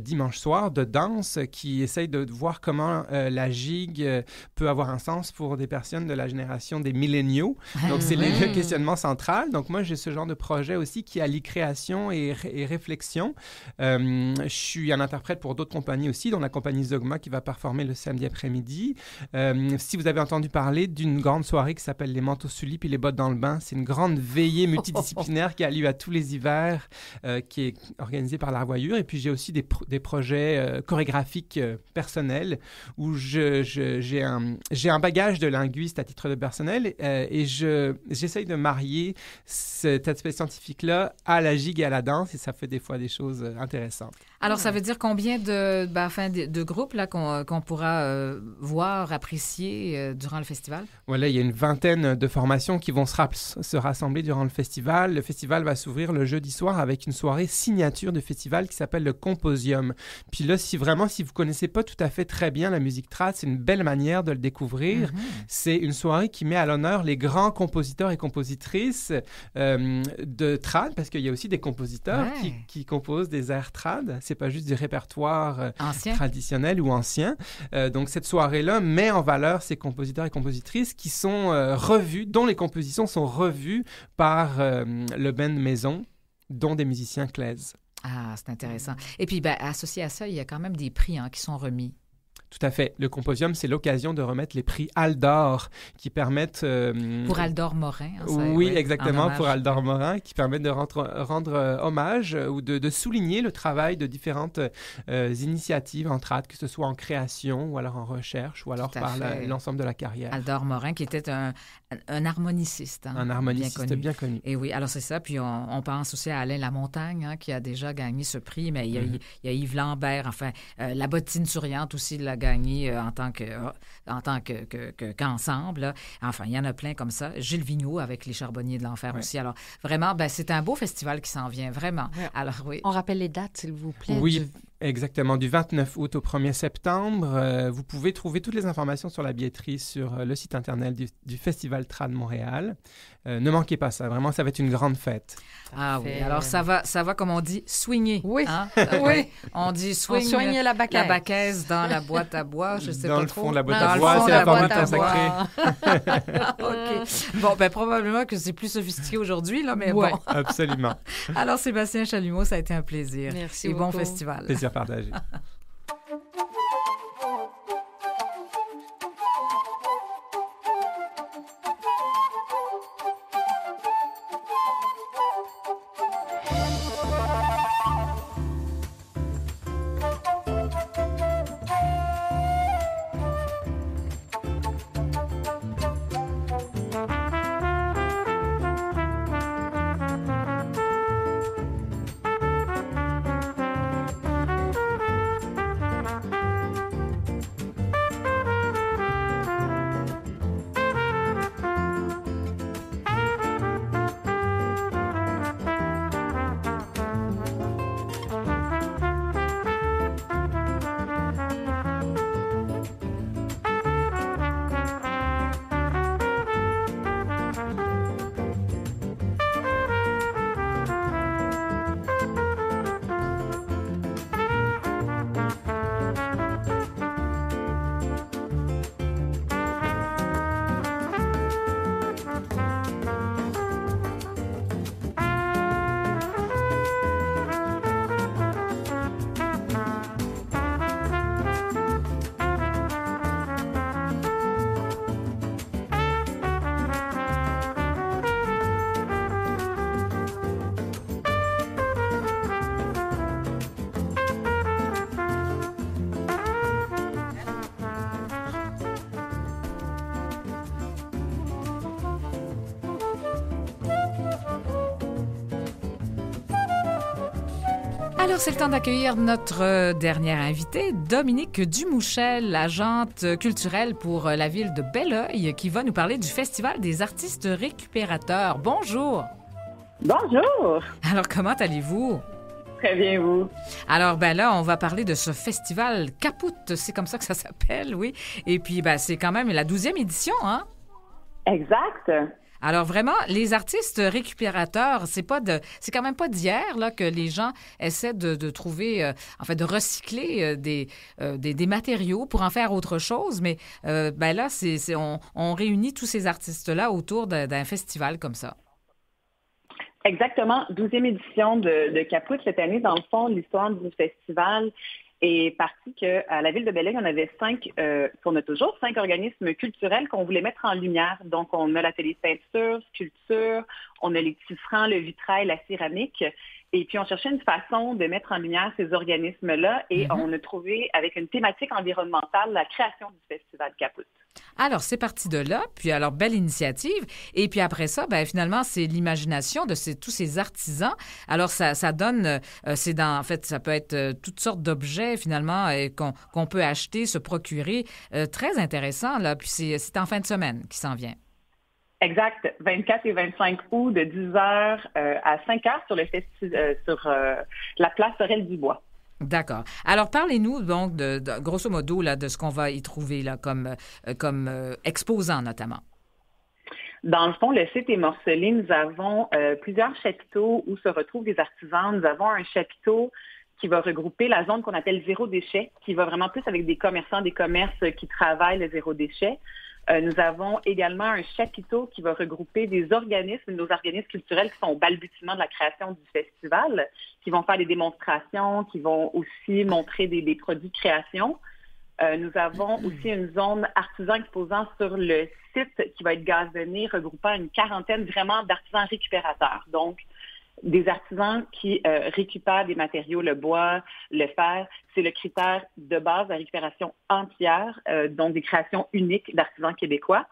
dimanche soir de danse, qui essaye de voir comment la gigue peut avoir un sens pour des personnes de la génération des milléniaux. Donc, c'est les le questionnement central. Donc, moi, j'ai ce genre de projet aussi qui allie création et, réflexion. Euh, je suis un interprète pour d'autres compagnies aussi, dont la compagnie Zogma qui va performer le samedi après-midi. Euh, si vous avez entendu parler d'une grande soirée qui s'appelle Les manteaux sulis et les bottes dans le bain, c'est une grande veillée multidisciplinaire qui a lieu à tous les hivers, euh, qui est organisée par la Et puis, j'ai aussi des, projets chorégraphiques personnels où j'ai je, j'ai un, un bagage de linguiste à titre de personnel euh, et je, j'essaye de marier cet aspect scientifique-là à la gigue et à la danse et ça fait des fois des choses euh, intéressantes. Alors, ça veut dire combien ben, de, de, groupes là, qu'on, pourra euh, voir, apprécier euh, durant le festival? Voilà, il y a une vingtaine de formations qui vont se, rassembler durant le festival. Le festival va s'ouvrir le jeudi soir avec une soirée signature du festival qui s'appelle le Composium. Puis là, si vraiment, si vous connaissez pas tout à fait très bien la musique trad, c'est une belle manière de le découvrir. Mm-hmm. C'est une soirée qui met à l'honneur les grands compositeurs et compositrices euh, de trad, parce qu'il y a aussi des compositeurs qui, composent des airs trad pas juste des répertoires euh, traditionnels ou anciens. Euh, donc cette soirée-là met en valeur ces compositeurs et compositrices qui sont euh, revus, dont les compositions sont revues par le Ben maison, dont des musiciens claisent Ah, c'est intéressant. Et puis, ben, associé à ça, il y a quand même des prix hein, qui sont remis. Tout à fait. Le Composium, c'est l'occasion de remettre les prix Aldor qui permettent... Euh, pour Aldor Morin. Hein, ça, oui, exactement, pour Aldor Morin, qui permettent de rendre, euh, hommage euh, ou de, souligner le travail de différentes initiatives en trad, que ce soit en création ou alors en recherche ou alors par l'ensemble de la carrière. Aldor Morin, qui était un, harmoniciste. un harmoniciste hein, bien connu. Et oui, alors c'est ça. Puis on, pense aussi à Alain Lamontagne, Montagne, hein, qui a déjà gagné ce prix, mais il y a, mm-hmm. Yves Lambert, enfin, La Bottine Souriante aussi, la euh, en tant que euh, en tant que, qu'ensemble. enfin, il y en a plein comme ça. Gilles Vigneault avec les Charbonniers de l'enfer aussi. Alors vraiment, ben, c'est un beau festival qui s'en vient vraiment. Alors oui. On rappelle les dates, s'il vous plaît. Oui. Exactement, du 29 août au 1er septembre. Euh, vous pouvez trouver toutes les informations sur la billetterie sur le site internet du, du Festival Trad Montréal. Euh, ne manquez pas ça. Vraiment, ça va être une grande fête. Ah oui. Alors, ça va, ça va, comme on dit, soigner. Oui. Hein? oui. On dit soigner la baquette. dans la boîte à bois, je sais dans le Fond de la boîte à bois, c'est la, consacrée. OK. Bon, ben probablement que c'est plus sophistiqué aujourd'hui, là, mais ouais. bon. absolument. Alors, Sébastien Chalumeau, ça a été un plaisir. Merci Et bon festival. Plaisir partagé. c'est le temps d'accueillir notre euh, dernière invitée, Dominique Dumouchel, agente euh, culturelle pour euh, la ville de Belleuil, qui va nous parler du Festival des artistes récupérateurs. Bonjour. Bonjour. Alors, comment allez-vous? Très bien, vous. Alors, ben là, on va parler de ce festival Capoute, c'est comme ça que ça s'appelle, oui. Et puis, ben, c'est quand même la douzième édition, hein? Exact. Alors vraiment, les artistes récupérateurs, c'est pas de, c'est quand même pas d'hier là que les gens essaient de, trouver, euh, en fait, de recycler euh, euh, des, des, matériaux pour en faire autre chose. Mais ben là, c'est, on, réunit tous ces artistes là autour d'un festival comme ça. Exactement, Douzième édition de, de cette année. Dans le fond, l'histoire du festival, et parti qu'à la ville de Belleuil, on avait cinq, euh, qu'on a toujours cinq organismes culturels qu'on voulait mettre en lumière. Donc, on a l'atelier peinture, sculpture, on a les petits le vitrail, la céramique. Et puis, on cherchait une façon de mettre en lumière ces organismes-là et mhm. on a trouvé, avec une thématique environnementale, la création du Festival Caput. Alors, c'est parti de là, puis alors, belle initiative. Et puis après ça, ben, finalement, c'est l'imagination de ces, tous ces artisans. Alors, ça, ça donne, euh, c'est en fait, ça peut être euh, toutes sortes d'objets, finalement, euh, qu'on peut acheter, se procurer. très intéressant, là. Puis c'est en fin de semaine qui s'en vient. Exact, 24 et 25 août de 10h euh, à 5h sur, le euh, sur euh, la place Sorel-Dubois. D'accord. Alors, parlez-nous donc, de, grosso modo, là, de ce qu'on va y trouver là, comme, comme exposant notamment. Dans le fond, le site est morcelé. Nous avons plusieurs chapiteaux où se retrouvent des artisans. Nous avons un chapiteau qui va regrouper la zone qu'on appelle zéro déchet, qui va vraiment plus avec des commerçants, des commerces qui travaillent le zéro déchet. Euh, nous avons également un chapiteau qui va regrouper des organismes, nos organismes culturels qui sont au balbutiement de la création du festival, qui vont faire des démonstrations, qui vont aussi montrer des, produits de création. Euh, nous avons mm-hmm. aussi une zone artisan exposant sur le site qui va être gazonné, regroupant une quarantaine vraiment d'artisans récupérateurs. Donc, des artisans qui euh, récupèrent des matériaux, le bois, le fer, c'est le critère de base de récupération entière, euh, donc des créations uniques d'artisans québécois.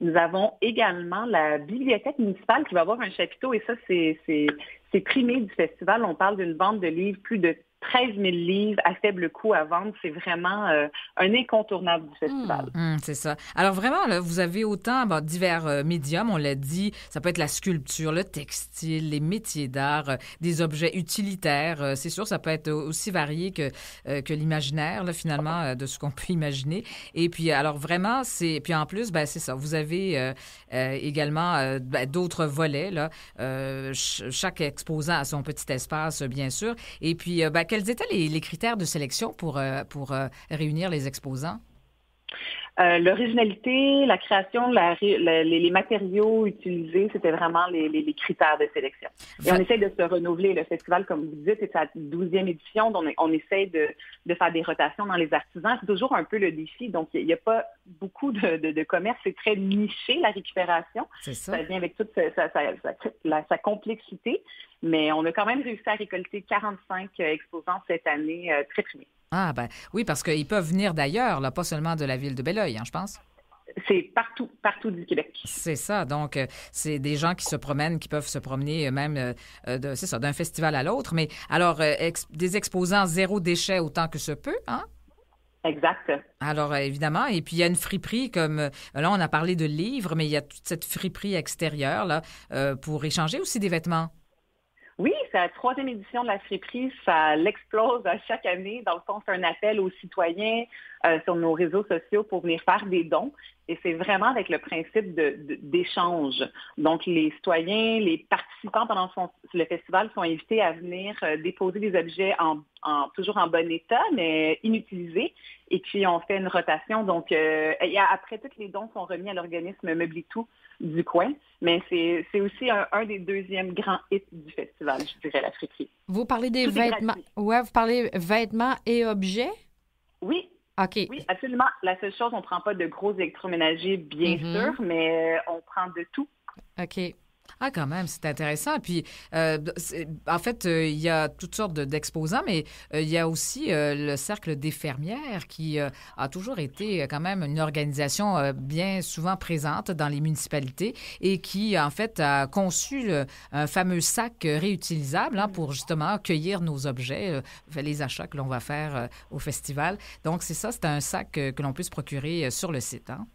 Nous avons également la bibliothèque municipale qui va avoir un chapiteau, et ça, c'est primé du festival. On parle d'une vente de livres plus de 13 000 livres à faible coût à vendre, c'est vraiment euh, un incontournable du festival. Hmm. Hmm, c'est ça. Alors vraiment, là, vous avez autant divers euh, médiums, on l'a dit, ça peut être la sculpture, le textile, les métiers d'art, euh, des objets utilitaires. c'est sûr, ça peut être aussi varié que, que l'imaginaire, finalement, de ce qu'on peut imaginer. Et puis, alors vraiment, c'est... Puis en plus, ben, c'est ça, vous avez également ben, d'autres volets, là, chaque exposant a son petit espace, bien sûr. Et puis, ben, quels étaient les, critères de sélection pour, euh, pour euh, réunir les exposants? Euh, l'originalité, la création, les, matériaux utilisés, c'était vraiment les, critères de sélection. Et on essaie de se renouveler. Le festival, comme vous dites, c'est sa 12e édition. on, on essaie de, faire des rotations dans les artisans. C'est toujours un peu le défi. Donc, il n'y a, pas beaucoup de, commerce. C'est très niché, la récupération. Ça. vient avec toute sa, complexité. Mais on a quand même réussi à récolter 45 euh, exposants cette année, euh, très bien. Ah, ben oui, parce qu'ils peuvent venir d'ailleurs, là, pas seulement de la ville de Belleuil, hein, je pense. C'est partout, partout du Québec. C'est ça. Donc, euh, c'est des gens qui se promènent, qui peuvent se promener euh, même, euh, d'un festival à l'autre. Mais alors, des exposants zéro déchet autant que ce peut, hein? Exact. Alors, évidemment. Et puis, il y a une friperie, comme là, on a parlé de livres, mais il y a toute cette friperie extérieure, là, pour échanger aussi des vêtements. Oui, c'est la troisième édition de la friperie. Ça l'explose à chaque année. Dans le fond, c'est un appel aux citoyens, euh, sur nos réseaux sociaux pour venir faire des dons. Et c'est vraiment avec le principe d'échange. De, Donc, les citoyens, les participants pendant le festival sont invités à venir euh, déposer des objets en, toujours en bon état, mais inutilisés. Et puis, on fait une rotation. Donc, euh, après, tous les dons sont remis à l'organisme Meublitou du coin. Mais c'est aussi un, des deuxièmes grands hits du festival, je dirais, l'Afrique. Vous parlez des vêtements. Ouais, vous parlez vêtements et objets? Oui, oui, absolument. La seule chose, on ne prend pas de gros électroménagers, bien mhm. sûr, mais euh, on prend de tout. OK. Ah, quand même, c'est intéressant. Puis, euh, en fait, euh, il y a toutes sortes d'exposants, mais euh, il y a aussi le Cercle des fermières qui a toujours été quand même une organisation bien souvent présente dans les municipalités et qui, en fait, a conçu un fameux sac réutilisable hein, pour justement accueillir nos objets, les achats que l'on va faire au festival. Donc, c'est ça, c'est un sac que l'on peut se procurer sur le site. Hein.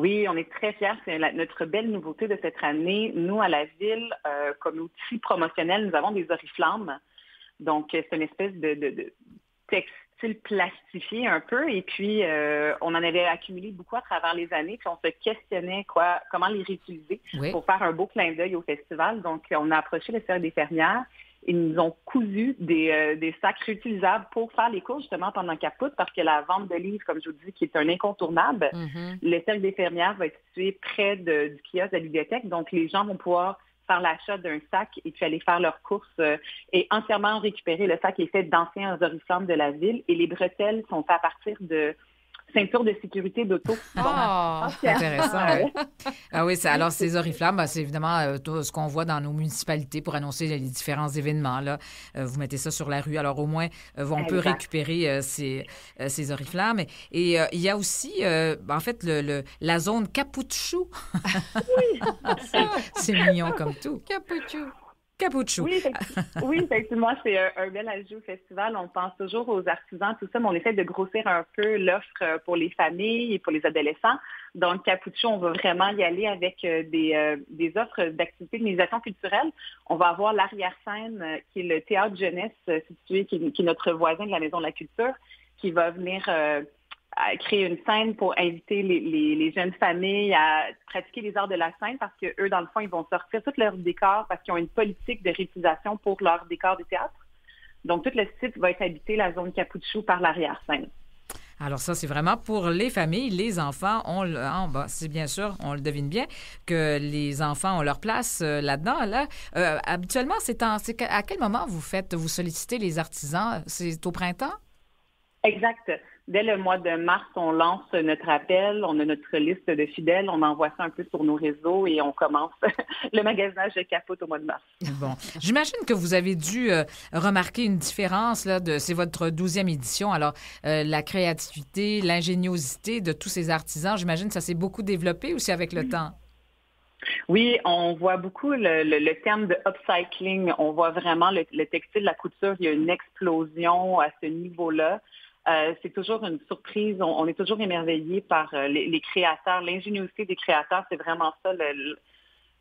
Oui, on est très fiers. C'est notre belle nouveauté de cette année. Nous, à la ville, euh, comme outil promotionnel, nous avons des oriflammes. Donc, euh, c'est une espèce de, textile plastifié un peu. Et puis, euh, on en avait accumulé beaucoup à travers les années. Puis, on se questionnait quoi, comment les réutiliser pour faire un beau clin d'œil au festival. Donc, on a approché le cercle des fermières ils nous ont cousu euh, des, sacs réutilisables pour faire les courses, justement pendant Caput parce que la vente de livres, comme je vous dis, qui est un incontournable, mhm. le cercle des fermières va être situé près du kiosque de la bibliothèque. Donc, les gens vont pouvoir faire l'achat d'un sac et puis aller faire leurs courses euh, et entièrement récupérer le sac est fait d'anciens horizons de la ville. Et les bretelles sont faites à partir de ceinture de sécurité d'auto. Ah, c'est ah, ah, intéressant. ah, ah oui, alors ces oriflammes, bah, c'est évidemment euh, tout ce qu'on voit dans nos municipalités pour annoncer les différents événements. Euh, vous mettez ça sur la rue, alors au moins euh, on peut récupérer ces, ces oriflammes. Et il y a aussi, bah, en fait, la zone capuchou. oui. c'est mignon comme tout. Capuchou. Capuchou. Oui, effectivement, c'est un, bel ajout au festival. On pense toujours aux artisans, tout ça, mais on essaie de grossir un peu l'offre euh, pour les familles et pour les adolescents. Donc, Capuchou, on va vraiment y aller avec euh, euh, des, offres d'activités de médiation culturelle. On va avoir l'arrière-scène, qui est le théâtre jeunesse situé, qui, est notre voisin de la Maison de la Culture, qui va venir créer une scène pour inviter les, jeunes familles à pratiquer les arts de la scène parce que eux, dans le fond, ils vont sortir tous leurs décors parce qu'ils ont une politique de réutilisation pour leurs décors du théâtre. Donc, tout le site va être habité, la zone Capuchou, par l'arrière-scène. Alors ça, c'est vraiment pour les familles, les enfants. On, c'est ah, bah, bien sûr, on le devine bien que les enfants ont leur place euh, là-dedans. Là, euh, habituellement, c'est à quel moment vous faites, vous sollicitez les artisans C'est au printemps Exact. Dès le mois de mars, on lance notre appel, on a notre liste de fidèles, on envoie ça un peu sur nos réseaux et on commence le magasinage de capote au mois de mars. Bon, j'imagine que vous avez dû euh, remarquer une différence là. De, c'est votre douzième édition, alors euh, la créativité, l'ingéniosité de tous ces artisans, j'imagine que ça s'est beaucoup développé aussi avec le temps. Oui, on voit beaucoup le, terme de upcycling. On voit vraiment le, le, textile, la couture, il y a une explosion à ce niveau-là. Euh, c'est toujours une surprise. On, est toujours émerveillé par euh, les, créateurs, l'ingéniosité des créateurs. C'est vraiment ça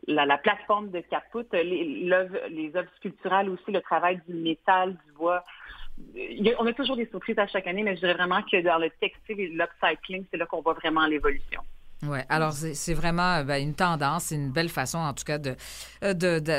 la, plateforme de Caput. Les œuvres, sculpturales aussi, le travail du métal, du bois. on a toujours des surprises à chaque année, mais je dirais vraiment que dans le textile et l'upcycling, c'est là qu'on voit vraiment l'évolution. Oui, alors c'est vraiment euh, ben, une tendance, c'est une belle façon en tout cas de euh,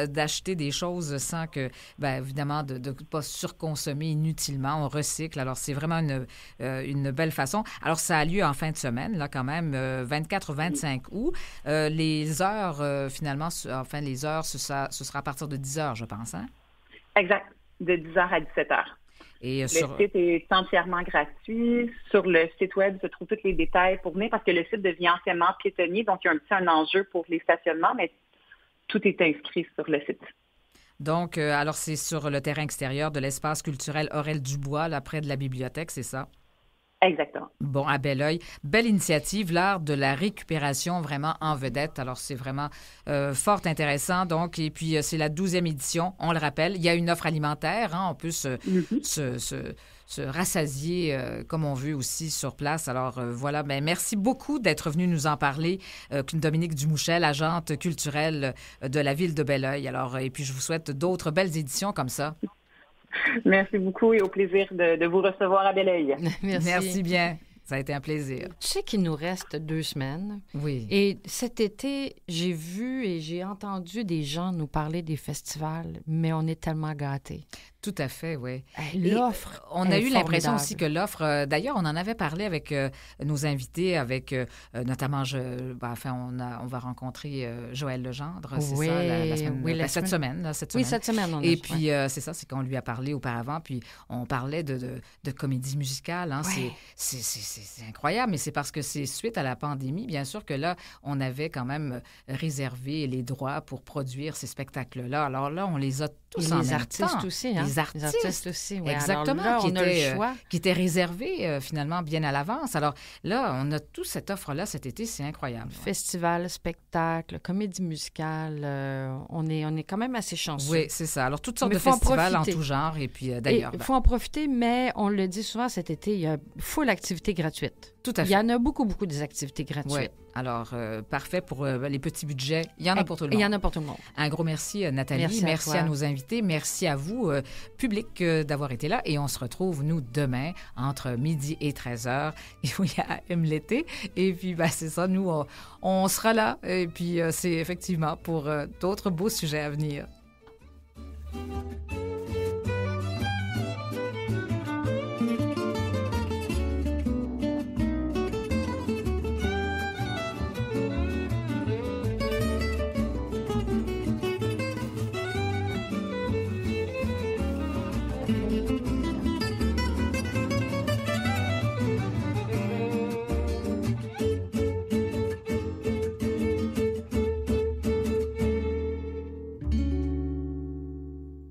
d'acheter de, des choses sans que, ben, évidemment, de ne pas surconsommer inutilement. On recycle, alors c'est vraiment une, euh, une belle façon. Alors ça a lieu en fin de semaine, là quand même, 24 24-25 août. les heures, finalement, enfin les heures, ce ce sera à partir de 10 heures, je pense. Hein? Exact, de 10 heures à 17 heures. Euh, le site est entièrement gratuit. Sur le site web se trouvent tous les détails pour venir parce que le site devient entièrement piétonnier, donc il y a un petit enjeu pour les stationnements, mais tout est inscrit sur le site. Donc, euh, alors c'est sur le terrain extérieur de l'espace culturel Aurel Dubois, là près de la bibliothèque, c'est ça? Exactement. Bon, à bel oeil. Belle initiative, l'art de la récupération vraiment en vedette. Alors, c'est vraiment euh, fort intéressant. Donc, et puis, euh, c'est la douzième édition, on le rappelle. Il y a une offre alimentaire. Hein. on peut mm-hmm. se, se, se, rassasier euh, comme on veut aussi sur place. Alors, voilà. Mais ben, merci beaucoup d'être venu nous en parler, Dominique Dumouchel, agente culturelle de la ville de Bell-oeil Alors, et puis, je vous souhaite d'autres belles éditions comme ça. Merci beaucoup et au plaisir de, vous recevoir à Belleuil. Merci. Merci bien. Ça a été un plaisir. Tu sais qu'il nous reste deux semaines. Oui. Et cet été, j'ai vu et j'ai entendu des gens nous parler des festivals, mais on est tellement gâtés. Tout à fait, oui. L'offre. On a eu l'impression aussi que l'offre, euh, d'ailleurs, on en avait parlé avec euh, nos invités, avec euh, notamment, je, bah, enfin, on, va rencontrer Joël Legendre, c'est ça, ben, cette semaine, Oui, cette semaine. Et puis, c'est ça, c'est qu'on lui a parlé auparavant, puis on parlait de, comédie musicale. Hein, c'est incroyable, mais c'est parce que c'est suite à la pandémie, bien sûr, que là, on avait quand même réservé les droits pour produire ces spectacles-là. Alors là, on les a tous les artistes aussi. Hein? Les, artistes. aussi, Exactement, qui, était, réservés euh, qui était réservé euh, finalement bien à l'avance. Alors là, on a toute cette offre-là cet été, c'est incroyable. Festival, spectacle, comédie musicale, euh, on, est, on est quand même assez chanceux. Oui, c'est ça. Alors toutes sortes de festivals en, tout genre et puis d'ailleurs... Il ben faut en profiter, mais on le dit souvent cet été, il y a full activité gratuite. Tout à fait. Il y en a beaucoup, beaucoup des activités gratuites. Alors, euh, parfait pour euh, les petits budgets. Il y en a pour tout le monde. Il y en a pour tout le monde. Un gros merci, euh, Nathalie. Merci, à, nos invités. Merci à vous, public, d'avoir été là. Et on se retrouve, nous, demain, entre midi et 13h. Et oui, à M l'été. Et puis, bah c'est ça, nous, on, sera là. Et puis, c'est effectivement pour d'autres beaux sujets à venir.